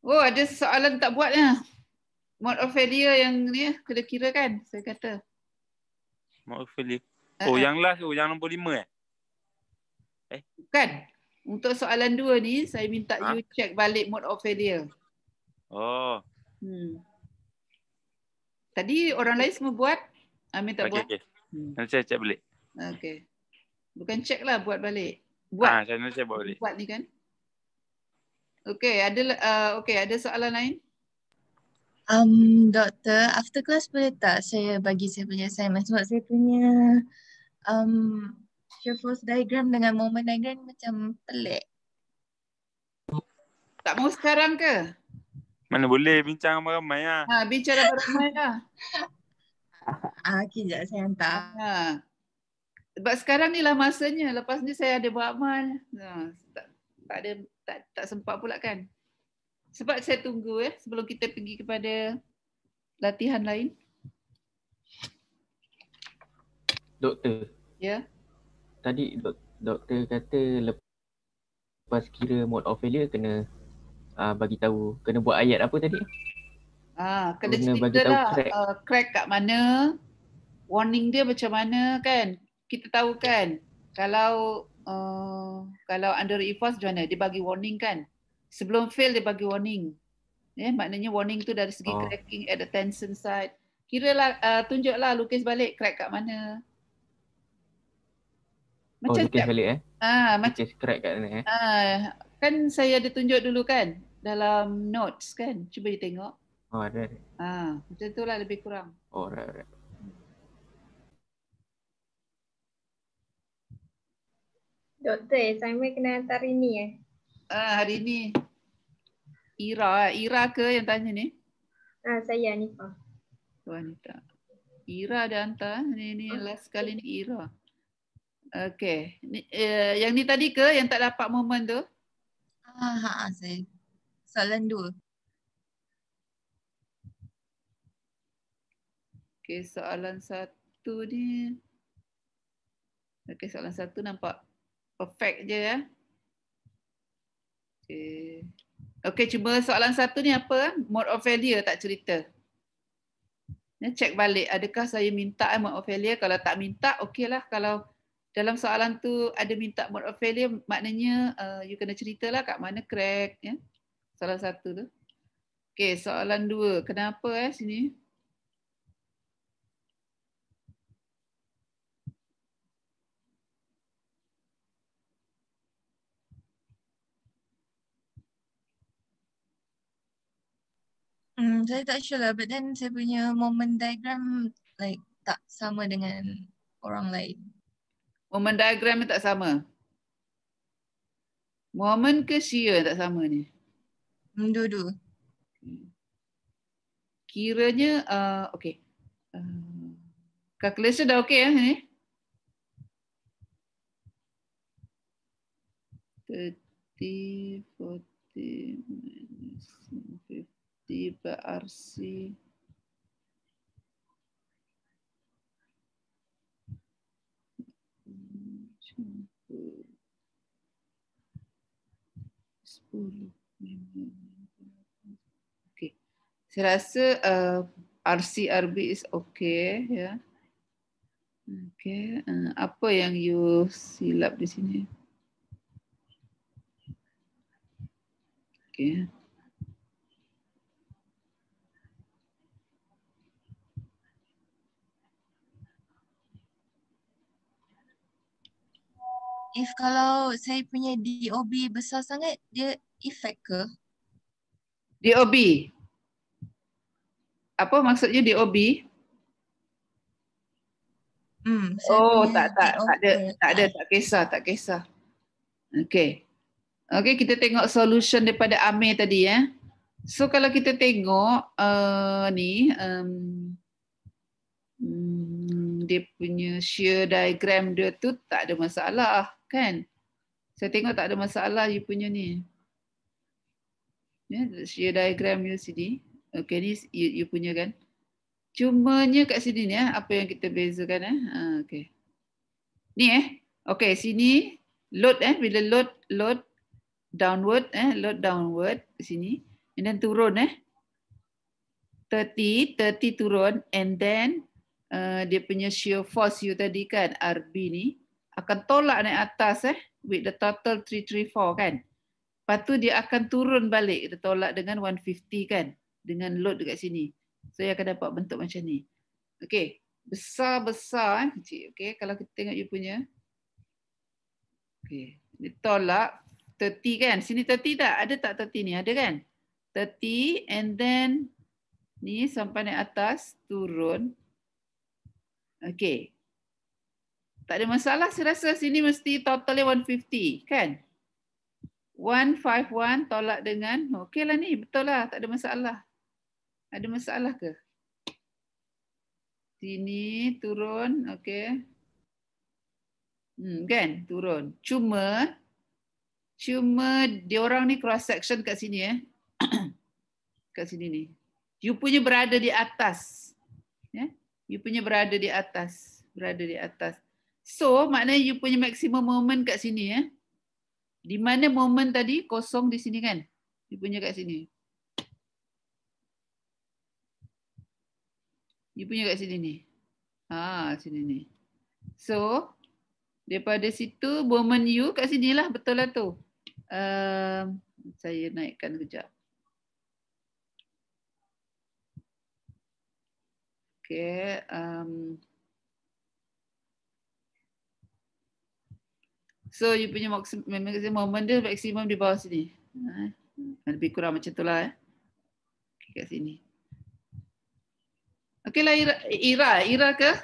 Oh, ada soalan tak buat ni. Eh? Mode of failure yang ni kena eh, kira kan? Saya kata. Mode of failure. Oh, uh, yang last tu, oh, yang nombor lima eh? eh? Bukan. Untuk soalan dua ni, saya minta ha? you check balik mode of failure. Oh. Hmm. Tadi orang lain semua buat, Amin ah, tak okay, buat? Okay. Hmm. Saya cek balik. Okay. Bukan cek lah, buat balik. Buat. Ha, saya, saya buat balik. Buat ni kan? Okey, ada uh, Okey, ada soalan lain? Um, doktor, after class boleh tak saya bagi saya punya assignment sebab saya punya um, Shuffles diagram dengan moment diagram macam pelik. Tak mau sekarang ke? Mana boleh bincang ramai-ramai lah. Ha, bincang ramai-ramai lah. Ah, kejap saya hantar. Ha. Sebab sekarang ni lah masanya. Lepas ni saya ada buat amal. Ha, tak, tak ada, tak, tak sempat pula kan. Sebab saya tunggu ya eh, sebelum kita pergi kepada latihan lain. Doktor. Ya. Yeah? Tadi dok, doktor kata lepas kira mode of failure kena uh, bagi tahu kena buat ayat apa tadi? Ah, kena, kena tahu. lah crack. Uh, crack kat mana, warning dia macam mana kan. Kita tahu kan kalau uh, kalau under enforce macam mana, dia bagi warning kan. Sebelum fail dia bagi warning. Eh, ya, yeah, maknanya warning tu dari segi oh. cracking at the tension side. Kira lah, uh, lah lukis balik crack kat mana. Oh, macam oh, lukis balik eh. Ah, macam crack kat mana eh. Ah, kan saya ada tunjuk dulu kan dalam notes kan. Cuba dia tengok. Oh, ada. Ha, macam tu lah lebih kurang. Oh, right, right. Doktor, assignment kena hantar hari ni eh? Ah, hari ni. Ira, Ira ke yang tanya ni? Ah, saya Anita. Wanita. Oh, Ira ada hantar. Eh? Ni ni oh. last kali ni Ira. Okey. Ni uh, yang ni tadi ke yang tak dapat moment tu? Ah, ha, ha saya soalan dua. Okay, soalan satu ni. Okay, soalan satu nampak perfect je. Eh? Okay. okay, cuba soalan satu ni apa? Eh? Mode of failure tak cerita? Ya, check balik adakah saya minta eh, mode of failure. Kalau tak minta, okeylah. Kalau dalam soalan tu ada minta mode of failure, maknanya uh, you kena cerita lah. kat mana crack. Ya? Yeah? Salah satu tu. Okey, soalan dua. Kenapa eh sini? Hmm, saya tak sure lah, but then saya punya moment diagram like tak sama dengan orang lain. Moment diagram tak sama? Moment ke shear tak sama ni? Mendudu. Kiranya, uh, okay. Uh, calculator dah okay ya eh, ini. Thirty, forty, minus fifty, BRC. Hmm, Sepuluh. Okay. Saya rasa uh, RB is okay. Yeah. Okay. Uh, apa yang you silap di sini? Okay. If kalau saya punya DOB besar sangat, dia efek ke? DOB. Apa maksudnya DOB? Hmm, oh, tak tak DOB. tak ada ya. tak ada tak kisah, tak kisah. Okey. Okey, kita tengok solution daripada Amir tadi ya. Eh. So kalau kita tengok uh, ni um, dia punya shear diagram dia tu tak ada masalah kan? Saya tengok tak ada masalah dia punya ni. Ya, shear diagram you sini. Okay, ni you, you punya kan. Cuma Cumanya kat sini ni, ya, apa yang kita bezakan. Eh? Okay. Ni eh. Okay, sini load eh. Bila load, load downward eh. Load downward sini. And then turun eh. 30, 30 turun. And then uh, dia punya shear force you tadi kan, RB ni. Akan tolak naik atas eh. With the total 334 kan. Lepas tu dia akan turun balik. Kita tolak dengan 150 kan. Dengan load dekat sini. So dia akan dapat bentuk macam ni. Okey, Besar-besar eh. Kecil. Okay. Kalau kita tengok you punya. Okay. Dia tolak. 30 kan. Sini 30 tak? Ada tak 30 ni? Ada kan? 30 and then. Ni sampai naik atas. Turun. Okey, Tak ada masalah. Saya rasa sini mesti totalnya 150. Kan? 151 tolak dengan okey lah ni betul lah tak ada masalah. Ada masalah ke? Sini turun okey. Hmm kan turun. Cuma cuma orang ni cross section kat sini eh. kat sini ni. You punya berada di atas. Ya. Yeah? You punya berada di atas, berada di atas. So maknanya you punya maximum moment kat sini eh. Di mana moment tadi kosong di sini kan? Dia punya kat sini. Dia punya kat sini ni. Ha, sini ni. So, daripada situ moment U kat sini lah betul lah tu. Um, saya naikkan sekejap. Okay. Okay. Um, ehm, So you punya maksimum moment dia maksimum di bawah sini. Ha. Eh. Lebih kurang macam itulah eh. Kat sini. Okeylah Ira Ira, Ira ke?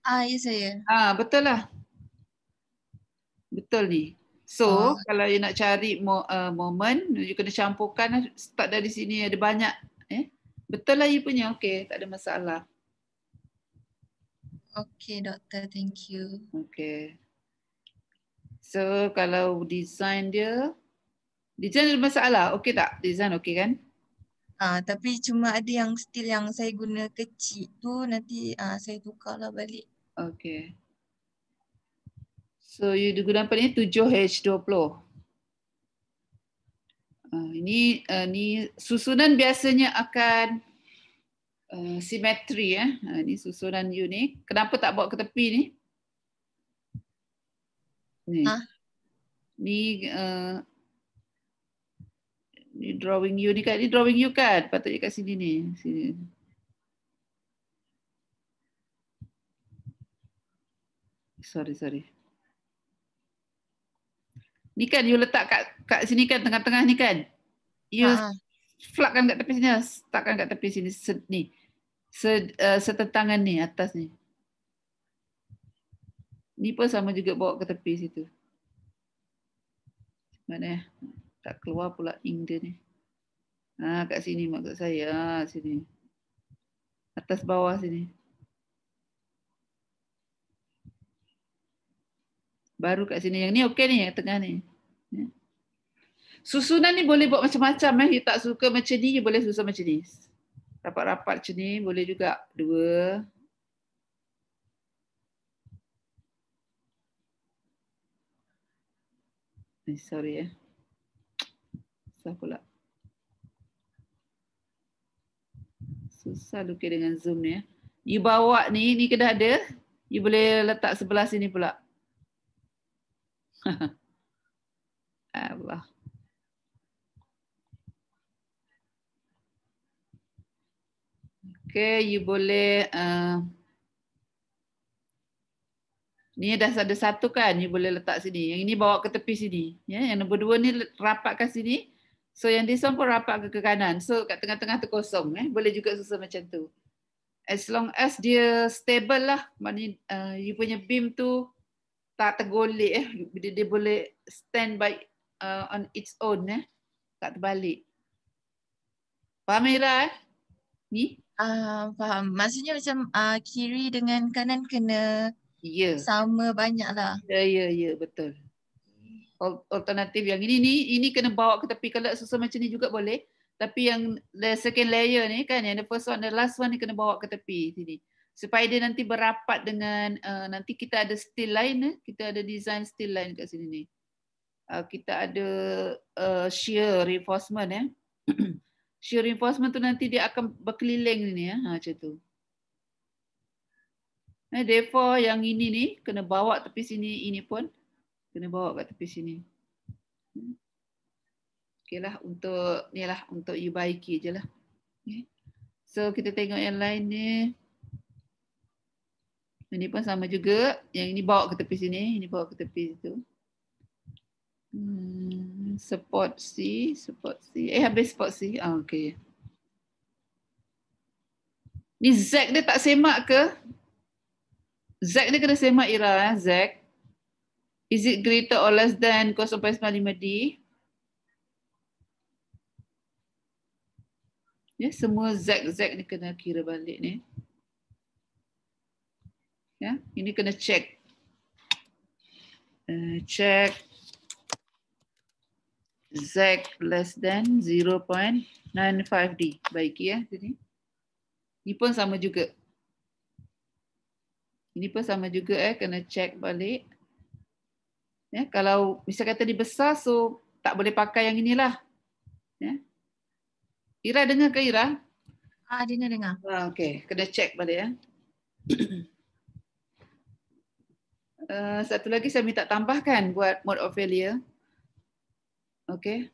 Ah, ya saya. Ah, betul lah. Betul ni. So, oh. kalau you nak cari mo uh, moment, you kena campurkan lah. start dari sini ada banyak eh. Betul lah you punya. Okey, tak ada masalah. Okay, doktor. Thank you. Okay. So kalau design dia, design ada masalah. Okey tak? Design okay kan? Ah, tapi cuma ada yang still yang saya guna kecil tu nanti ah, saya tukarlah balik. Okay. So you guna apa ni? 7H20. Uh, ah, ini uh, ni susunan biasanya akan uh, simetri ya. Eh? Uh, ini susunan unik. Kenapa tak bawa ke tepi ni? ni. Ha? Ni uh, eh, ni drawing you ni kan? ni drawing you kan? Patutnya kat sini ni. Sini. Sorry, sorry. Ni kan you letak kat kat sini kan tengah-tengah ni kan? You ha. kan kat tepi sini, letakkan ha, kat tepi sini set ni. Se, uh, eh, setetangan ni atas ni. Ni pun sama juga bawa ke tepi situ. Mana? Eh? Tak keluar pula ing dia ni. Ha, kat sini maksud saya. Ha, sini. Atas bawah sini. Baru kat sini. Yang ni okey ni, yang tengah ni. Ya. Susunan ni boleh buat macam-macam. Eh. You tak suka macam ni, you boleh susun macam ni. Rapat-rapat macam ni, boleh juga. Dua, Eh, sorry ya. Eh. Susah pula. Susah lukis dengan zoom ni. Eh. You bawa ni, ni kena ada. You boleh letak sebelah sini pula. Allah. Okay, you boleh... Uh, Ni dah ada satu kan, you boleh letak sini. Yang ini bawa ke tepi sini. Ya, yang nombor dua ni rapatkan sini. So yang this one pun rapat ke, ke kanan. So kat tengah-tengah tu kosong. Eh. Boleh juga susah macam tu. As long as dia stable lah. Maksudnya uh, you punya beam tu tak tergolik. Eh. Dia, dia boleh stand by uh, on its own. Eh. Tak terbalik. Faham Ira? Eh? Ni? Uh, faham. Maksudnya macam uh, kiri dengan kanan kena Ya. Sama banyaklah. Ya, ya, ya, betul. Alternatif yang ini ni ini kena bawa ke tepi kalau susah macam ni juga boleh. Tapi yang the second layer ni kan yang the first one the last one ni kena bawa ke tepi sini. Supaya dia nanti berapat dengan uh, nanti kita ada steel line eh. kita ada design steel line kat sini ni. Uh, kita ada uh, shear reinforcement ya. Eh. shear reinforcement tu nanti dia akan berkeliling ni ya. Eh. Ha macam tu. Eh, therefore yang ini ni kena bawa tepi sini ini pun kena bawa kat tepi sini. Okeylah untuk ni lah untuk you baiki je lah. Okay. So kita tengok yang lain ni. Ini pun sama juga. Yang ini bawa ke tepi sini. Ini bawa ke tepi situ. Hmm, support C. Support C. Eh habis support C. Oh, ah, okay. Ni Z dia tak semak ke? Zack ni kena semak Ira eh, Zack. Is it greater or less than 0.95 D? Ya, semua Zack Zack ni kena kira balik ni. Ya, ini kena check. Uh, check zag less than 0.95 D. Baik ya, sini. Ni pun sama juga. Ini pun sama juga eh kena check balik. Ya, kalau misal kata dia besar so tak boleh pakai yang inilah. Ya. Ira dengar ke Ira? Ah dengar dengar. Ah okey, kena check balik ya. Eh. Uh, satu lagi saya minta tambahkan buat mode of failure. Okay.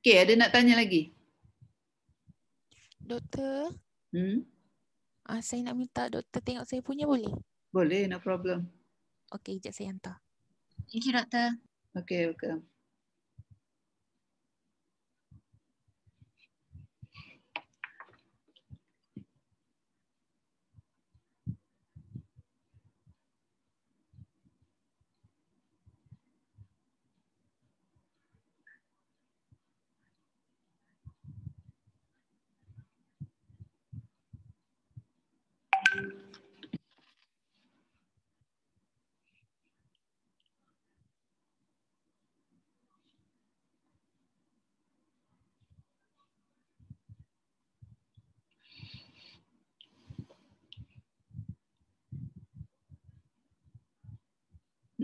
Okay, ada nak tanya lagi? Doktor. Hmm? Uh, saya nak minta doktor tengok saya punya boleh? Boleh, no problem. Okay, sekejap saya hantar. Thank you, doktor. Okay, welcome.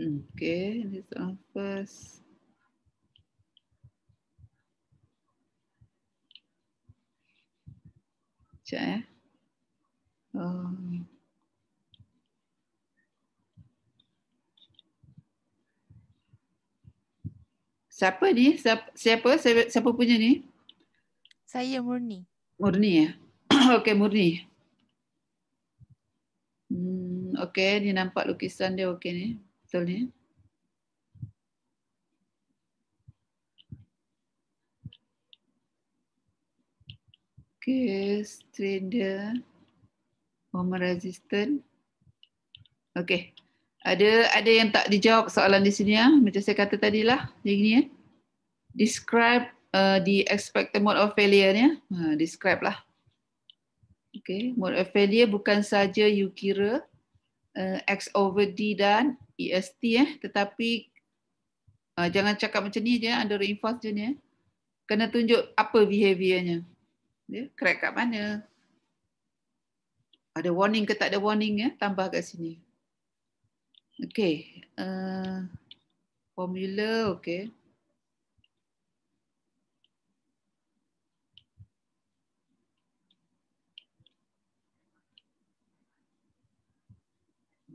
Okay, this one first. Sekejap ya. Siapa ni? Siapa? siapa? Siapa punya ni? Saya Murni. Murni ya? okay, Murni. Hmm, okay, ni nampak lukisan dia okay ni. Eh? trader, okay, ada ada yang tak dijawab soalan di sini ya macam saya kata tadi lah yang ini ya describe uh, the expected mode of failure ya ha, describe lah okay mode of failure bukan saja you kira uh, x over d dan EST eh tetapi uh, jangan cakap macam ni je ada reinforce je ni eh. kena tunjuk apa behaviornya ya yeah, crack kat mana ada warning ke tak ada warning ya yeah? tambah kat sini okey uh, formula okey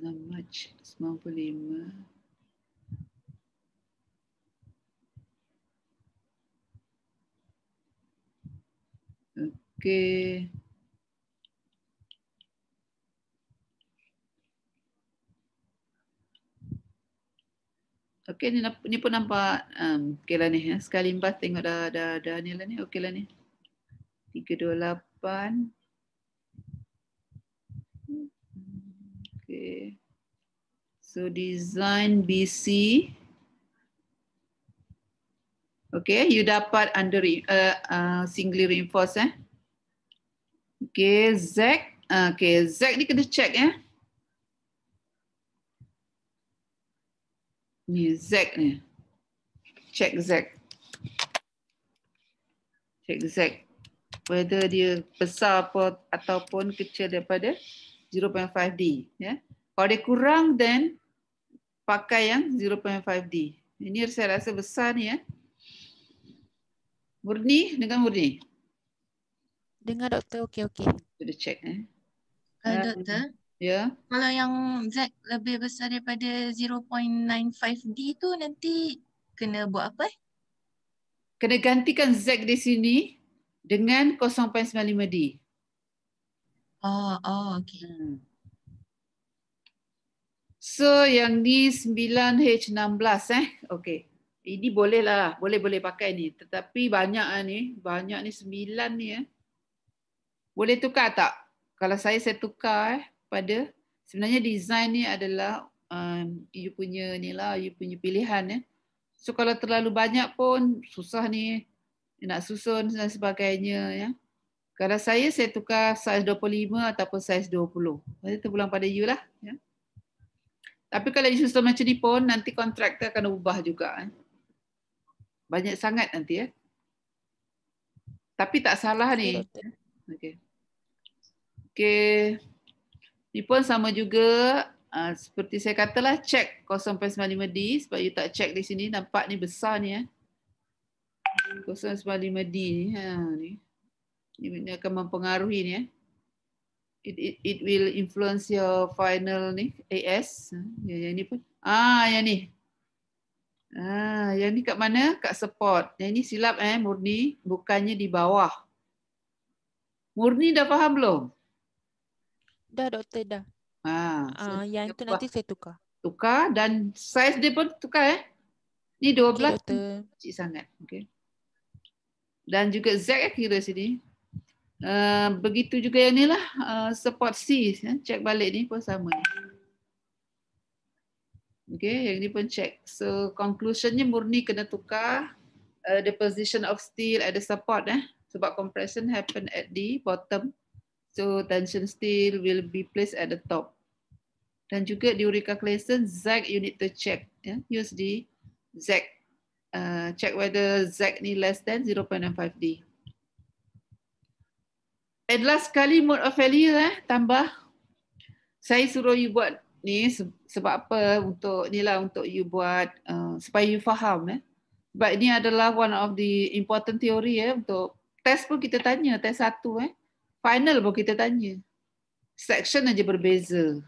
Namaj 95. Okey. Okey ni, ni pun nampak um, okay lah ni ya. Sekali empat tengok dah dah dah ni lah ni. Okey lah ni. 328 Okay. So design BC. Okay, you dapat under re, uh, uh, singly reinforce eh. Okay, Z. Uh, okay, Z ni kena check eh. Ni Z ni. Check Z. Check Z. Whether dia besar apa ataupun kecil daripada 0.5D. Ya. Kalau dia kurang, then pakai yang 0.5D. Ini saya rasa besar ni ya. Murni, dengan Murni. Dengar doktor, okey, okey. Sudah check. Eh. Uh, doktor, ya. kalau yang Z lebih besar daripada 0.95D tu nanti kena buat apa? Eh? Kena gantikan Z di sini dengan 0.95D. Oh, oh, okay. Hmm. So yang ni 9H16 eh. Okay. Ini boleh lah. Boleh-boleh pakai ni. Tetapi banyak lah ni. Banyak ni 9 ni eh. Boleh tukar tak? Kalau saya, saya tukar eh. Pada sebenarnya design ni adalah um, you punya ni lah. You punya pilihan eh. So kalau terlalu banyak pun susah ni. Nak susun dan sebagainya ya. Kalau saya, saya tukar saiz 25 ataupun saiz 20. nanti terpulang pada you lah. Ya. Tapi kalau isu macam ni pun, nanti kontraktor akan ubah juga. Eh. Banyak sangat nanti ya. Tapi tak salah ni. Okay. Okay. Ni pun sama juga. Uh, seperti saya katalah, check 0.95D. Sebab you tak check di sini, nampak ni besar ni ya. Eh. 0.95D ni. Ha, ni ini akan mempengaruhi ni. Eh. It, it, it will influence your final ni AS. Ya, yang ni pun. Ah, yang ni. Ah, yang ni kat mana? Kat support. Yang ni silap eh, murni. Bukannya di bawah. Murni dah faham belum? Dah doktor, dah. Ah, ah yang tu nanti saya tukar. Tukar dan size dia pun tukar eh. Ni 12. Okay, Cik sangat. Okay. Dan juga Z eh, kira sini. Eh, begitu juga yang ni lah uh, support C ya. check balik ni pun sama Okay, yang ni pun check. So conclusionnya murni kena tukar uh, the position of steel at the support eh sebab compression happen at the bottom. So tension steel will be placed at the top. Dan juga di Eureka Clayson Z you need to check ya, use the Z uh, check whether Z ni less than 0.5D last kali mood of failure eh, tambah saya suruh you buat ni sebab apa untuk ni lah untuk you buat uh, supaya you faham eh. But ini adalah one of the important theory eh, untuk test pun kita tanya, test satu eh. Final pun kita tanya. Section aja berbeza.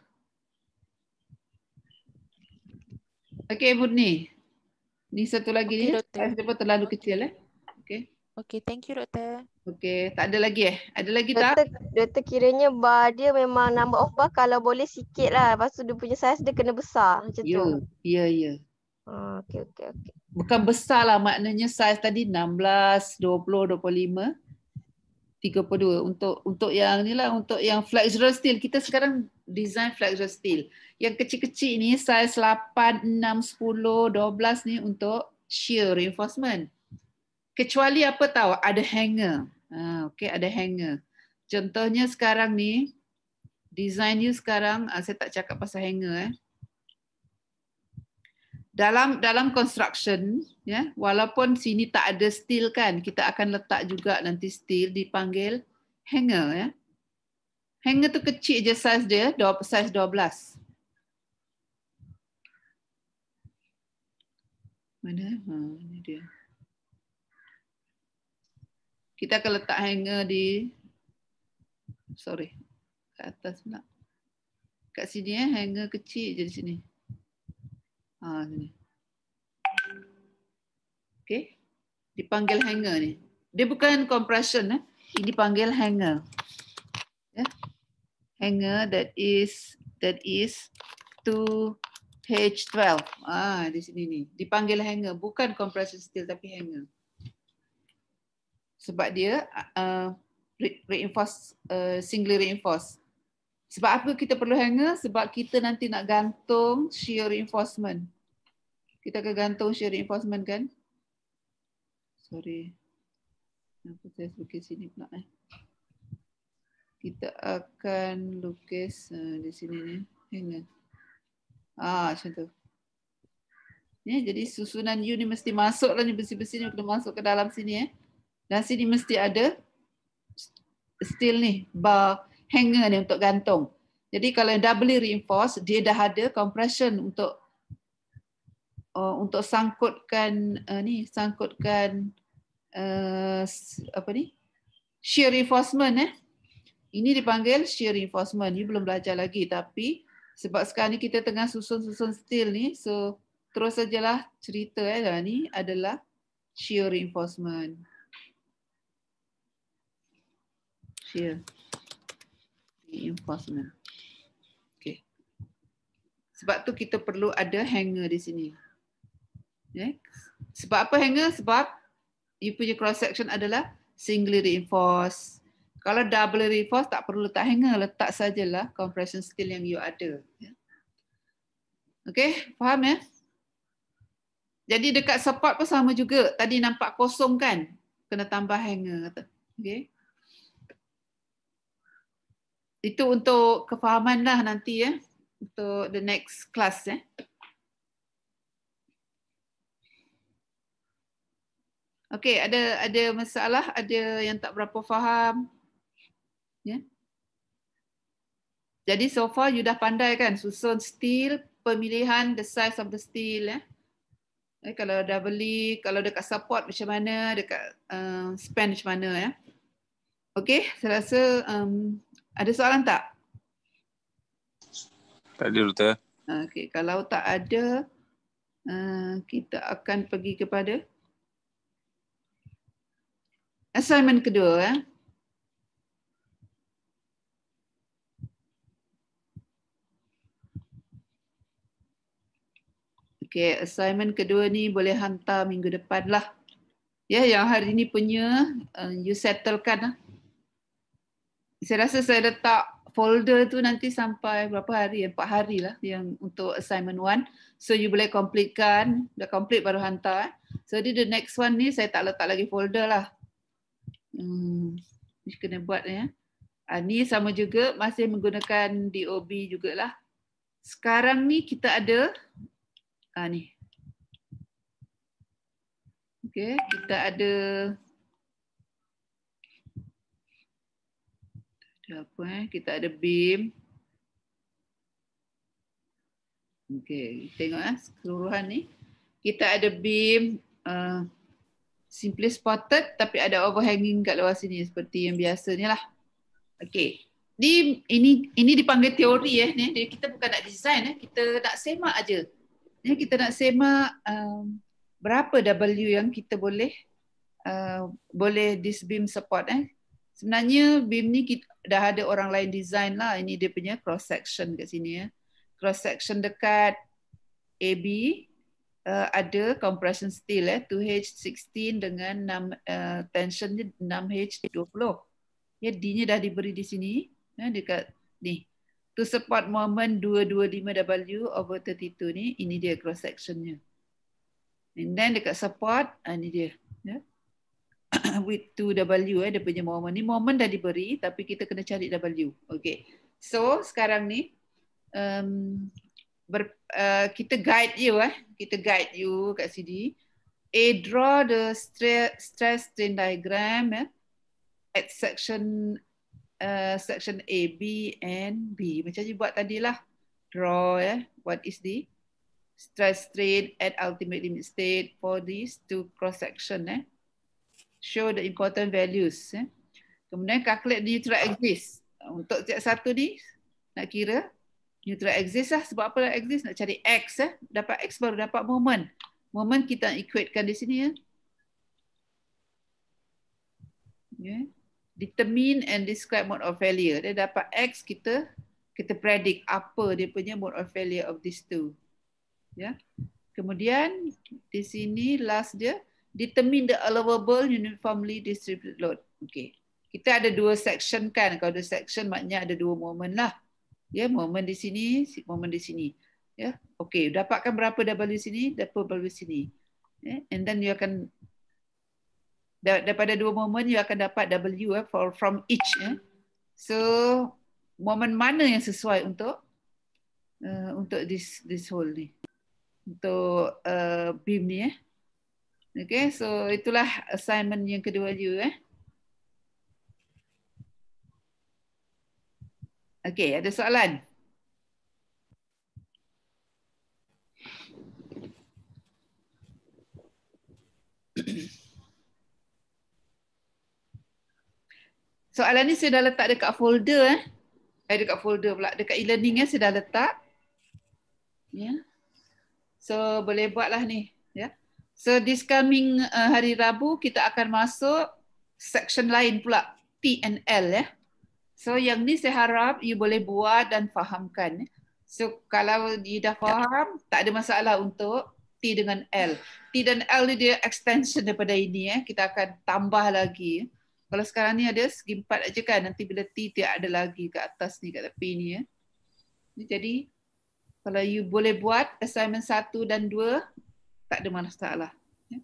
Okay mood Ni ni satu lagi okay, Test dia pun terlalu kecil eh. Okay. Okay, thank you Doktor. Okey, tak ada lagi eh? Ada lagi doktor, tak? Doktor kiranya bar dia memang number of bar kalau boleh sikit lah. Lepas tu dia punya saiz dia kena besar macam you. tu. Ya, ya. ya. Ah, okey, okey, okey. Bukan besar lah maknanya saiz tadi 16, 20, 25, 32. Untuk untuk yang ni lah, untuk yang flexural steel. Kita sekarang design flexural steel. Yang kecil-kecil ni saiz 8, 6, 10, 12 ni untuk shear reinforcement. Kecuali apa tahu ada hanger. Ah, okay, ada hanger. Contohnya sekarang ni, design you sekarang, ah, saya tak cakap pasal hanger. Eh. Dalam dalam construction, ya, yeah, walaupun sini tak ada steel kan, kita akan letak juga nanti steel dipanggil hanger. Yeah. Hanger tu kecil je size dia, size 12. Mana? Ha, ini dia kita akan letak hanger di sorry kat atas nak kat sini eh hanger kecil je di sini ha sini okey dipanggil hanger ni dia bukan compression eh ini panggil hanger ya yeah. hanger that is that is to H12 ah di sini ni dipanggil hanger bukan compression steel tapi hanger sebab dia uh, reinforce uh, single reinforce sebab apa kita perlu hanger sebab kita nanti nak gantung shear reinforcement kita akan gantung shear reinforcement kan sorry apa saya lukis sini pula eh kita akan lukis uh, di sini ni hanger ah macam tu ni jadi susunan you ni mesti masuklah ni besi-besi ni kena masuk ke dalam sini eh dan sini mesti ada steel ni, bar hanger ni untuk gantung. Jadi kalau yang doubly reinforced, dia dah ada compression untuk uh, untuk sangkutkan uh, ni, sangkutkan uh, apa ni? Shear reinforcement eh. Ini dipanggil shear reinforcement. You belum belajar lagi tapi sebab sekarang ni kita tengah susun-susun steel ni, so terus sajalah cerita eh. Ni adalah shear reinforcement. share the enforcement. Okay. Sebab tu kita perlu ada hanger di sini. Next. Sebab apa hanger? Sebab you punya cross section adalah singly reinforced. Kalau double reinforced tak perlu letak hanger, letak sajalah compression steel yang you ada. Ya. Okay, faham ya? Jadi dekat support pun sama juga. Tadi nampak kosong kan? Kena tambah hanger. Okay itu untuk kefahaman lah nanti ya untuk the next class ya. Okay, ada ada masalah, ada yang tak berapa faham. Yeah. Jadi so far you dah pandai kan susun steel, pemilihan the size of the steel. ya. Eh, kalau dah beli, kalau dekat support macam mana, dekat uh, span macam mana. Yeah. Okay, saya rasa um, ada soalan tak? Tak ada, Ruta. Okay. Kalau tak ada, eh, kita akan pergi kepada assignment kedua. Ya. Eh. Okay, assignment kedua ni boleh hantar minggu depan lah. Ya, yang hari ni punya, eh, you settlekan lah saya rasa saya letak folder tu nanti sampai berapa hari? Empat hari lah yang untuk assignment one. So you boleh completekan. Dah complete baru hantar. Eh. So di the next one ni saya tak letak lagi folder lah. Hmm, ni kena buat ya. Ha, ni sama juga masih menggunakan DOB jugalah. Sekarang ni kita ada ha, ni. Okay, kita ada Ada apa eh? Kita ada beam. Okey, tengok eh keseluruhan ni. Kita ada beam uh, simply spotted tapi ada overhanging kat luar sini seperti yang biasa ni lah. Okey. Di ini ini dipanggil teori eh ni. Jadi kita bukan nak design eh, kita nak semak aja. Ni kita nak semak um, berapa W yang kita boleh uh, boleh this beam support eh. Sebenarnya beam ni kita, dah ada orang lain design lah. Ini dia punya cross section kat sini ya. Cross section dekat AB uh, ada compression steel eh ya. 2H16 dengan 6 uh, tension dia 6H20. Ya D-nya dah diberi di sini ya dekat ni. To support moment 225W over 32 ni ini dia cross sectionnya. And then dekat support ah, ini dia Yeah. with two W eh dia punya moment ni moment dah diberi tapi kita kena cari W Okay, so sekarang ni um, ber, uh, kita guide you eh kita guide you kat sini a draw the stress stress strain diagram eh, at section uh, section a b and b macam you buat tadi lah. draw eh what is the stress strain at ultimate limit state for these two cross section eh show the important values. Eh. Kemudian calculate the neutral axis. Untuk setiap satu ni, nak kira neutral axis lah. Sebab apa axis? Nak cari X. Eh. Dapat X baru dapat moment. Moment kita equatekan di sini. ya. Yeah. Determine and describe mode of failure. Dia dapat X kita, kita predict apa dia punya mode of failure of these two. Ya. Yeah. Kemudian di sini last dia, determine the allowable uniformly distributed load. Okay. Kita ada dua section kan. Kalau ada section maknanya ada dua moment lah. Ya, yeah, moment di sini, moment di sini. Ya. Yeah. Okay, dapatkan berapa double di sini, double di sini. Yeah. And then you akan daripada dua moment you akan dapat W eh, for from each. Eh. So moment mana yang sesuai untuk uh, untuk this this hole ni? Untuk uh, beam ni eh. Okay, so itulah assignment yang kedua you eh. Okay, ada soalan? Soalan ni saya dah letak dekat folder eh. Eh, dekat folder pula. Dekat e-learning eh, saya dah letak. Ya. Yeah. So, boleh buatlah ni. So this coming uh, hari Rabu kita akan masuk section lain pula L ya. So yang ni saya harap you boleh buat dan fahamkan. So kalau you dah ya. faham, tak ada masalah untuk T dengan L. T dan L ni dia extension daripada ini ya. Kita akan tambah lagi. Kalau sekarang ni ada segi empat aja kan. Nanti bila T tidak ada lagi ke atas ni kat tepi ni ya. Jadi kalau you boleh buat assignment satu dan dua, tak ada masalah. Ya.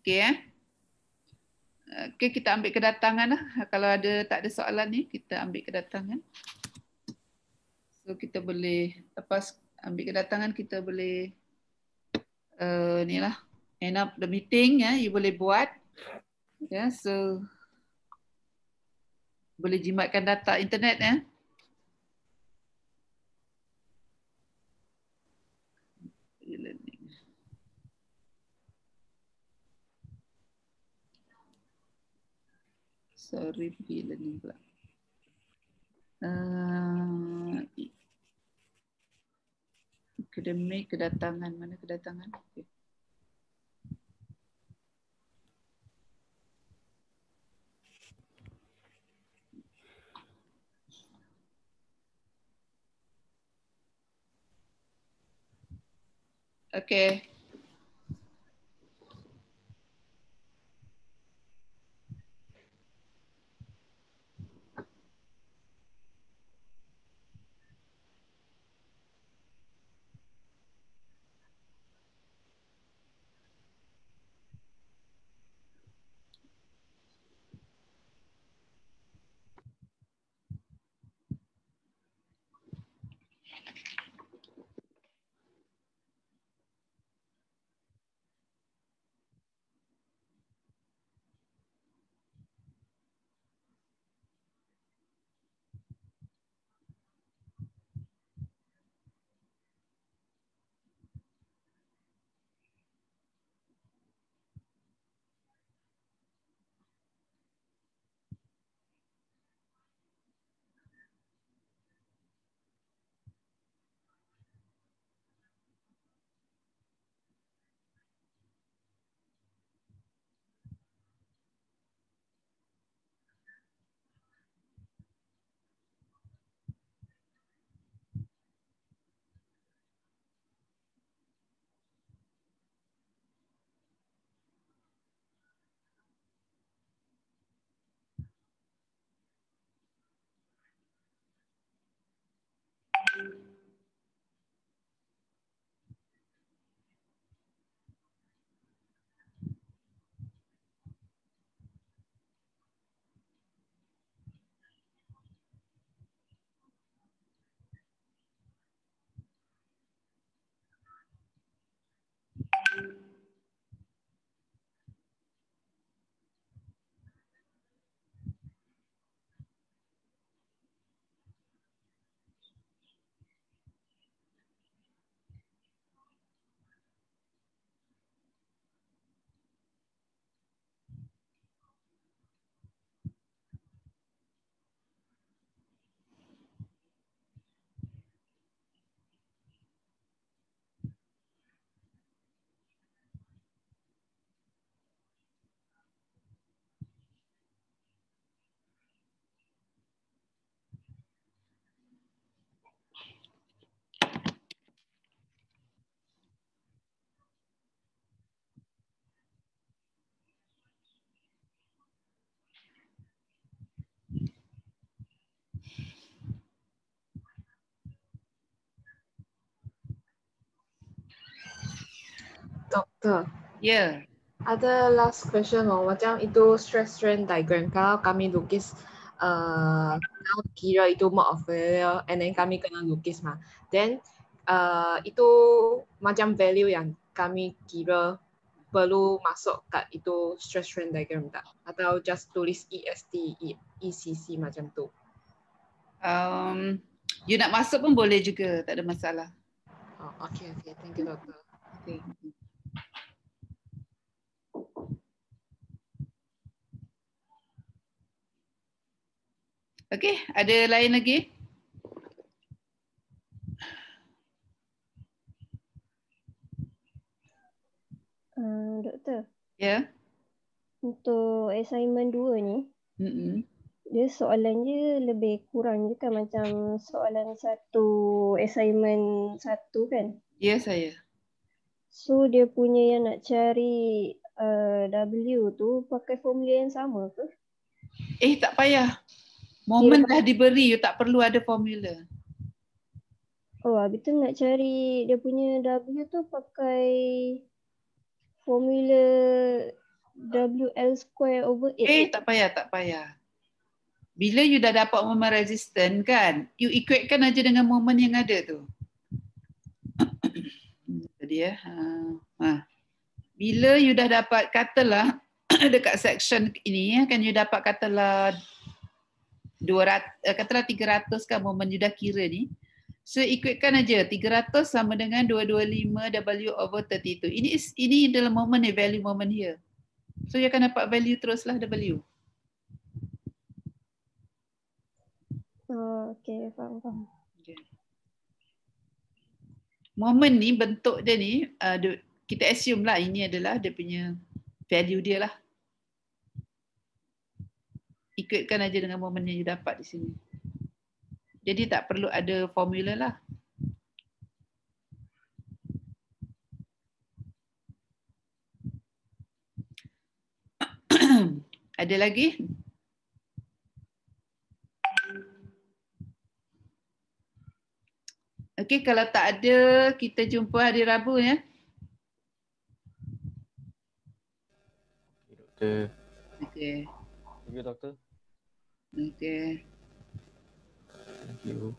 Okey eh. Okey kita ambil kedatangan lah. Kalau ada tak ada soalan ni kita ambil kedatangan. So kita boleh lepas ambil kedatangan kita boleh uh, ni lah end up the meeting ya. Yeah. You boleh buat. Ya yeah, so boleh jimatkan data internet ya. Yeah. sorry repeat learning pula. Uh, akademik kedatangan mana kedatangan? Okay. Okay. Doktor. Ya. Yeah. Ada last question oh. Macam itu stress strain diagram kalau kami lukis uh, kira itu mark of failure and then kami kena lukis mah. Then uh, itu macam value yang kami kira perlu masuk kat itu stress strain diagram tak? Atau just tulis EST, ECC e macam tu? Um, you nak masuk pun boleh juga, tak ada masalah. Oh, okay, okay. Thank you, doktor. Okay. Okay, ada lain lagi? Uh, doktor. Ya. Yeah. Untuk assignment 2 ni. Mm-mm. Dia soalan dia lebih kurang je kan macam soalan satu assignment satu kan? Ya yeah, saya. So dia punya yang nak cari uh, W tu pakai formula yang sama ke? Eh tak payah. Moment dah diberi, you tak perlu ada formula. Oh, habis tu nak cari dia punya W tu pakai formula WL square over 8. Eh, tak payah, tak payah. Bila you dah dapat moment resistant kan, you equate kan aja dengan moment yang ada tu. Tadi ya. Ha. ha. Bila you dah dapat katalah dekat section ini ya, kan you dapat katalah 200 eh, katalah 300 kan momen you kira ni so ikutkan aja 300 sama dengan 225 W over 32 ini is, ini dalam moment ni value moment here so you akan dapat value teruslah W oh, okay faham faham Moment ni bentuk dia ni uh, kita assume lah ini adalah dia punya value dia lah ikutkan aja dengan momen yang you dapat di sini. Jadi tak perlu ada formula lah. ada lagi? Okey, kalau tak ada, kita jumpa hari Rabu ya. Okey, doktor. Okey. Okey, doktor. Okay. Thank you.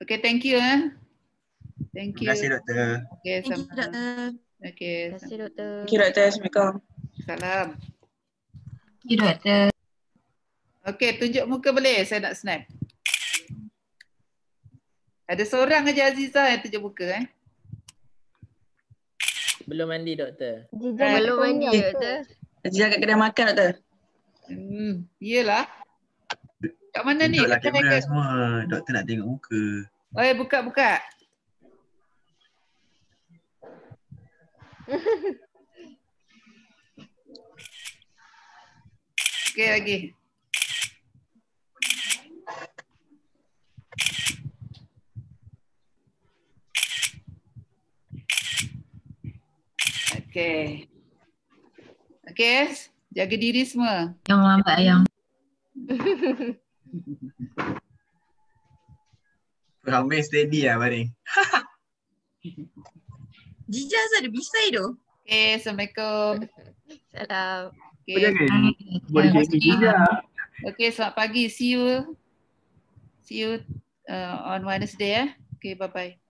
Okay, thank you. Eh. Thank you. Terima kasih, Doktor. Okay, Terima kasih, Doktor. Okay. Terima kasih, Doktor. Terima kasih, Doktor. Salam. Terima kasih, Doktor. Okay, tunjuk muka boleh? Saya nak snap. Ada seorang aja Aziza yang tunjuk muka eh. Belum mandi doktor. Eh, belum mandi doktor. doktor. Ajar kat kedai makan tak? Hmm, iyalah. Kat mana Tentuklah ni? Kat kedai makan semua. Doktor nak tengok muka. Oi, oh, buka ya, buka. okay, lagi. Okay. Okay. Jaga diri semua. Yang lambat yang. Ramai steady lah Mari. Jija asal ada bisai tu. Okay, Assalamualaikum. Salam. Okay. Boleh jadi Jija. Okay, selamat pagi. See you. See you uh, on Wednesday eh. Okay, bye-bye.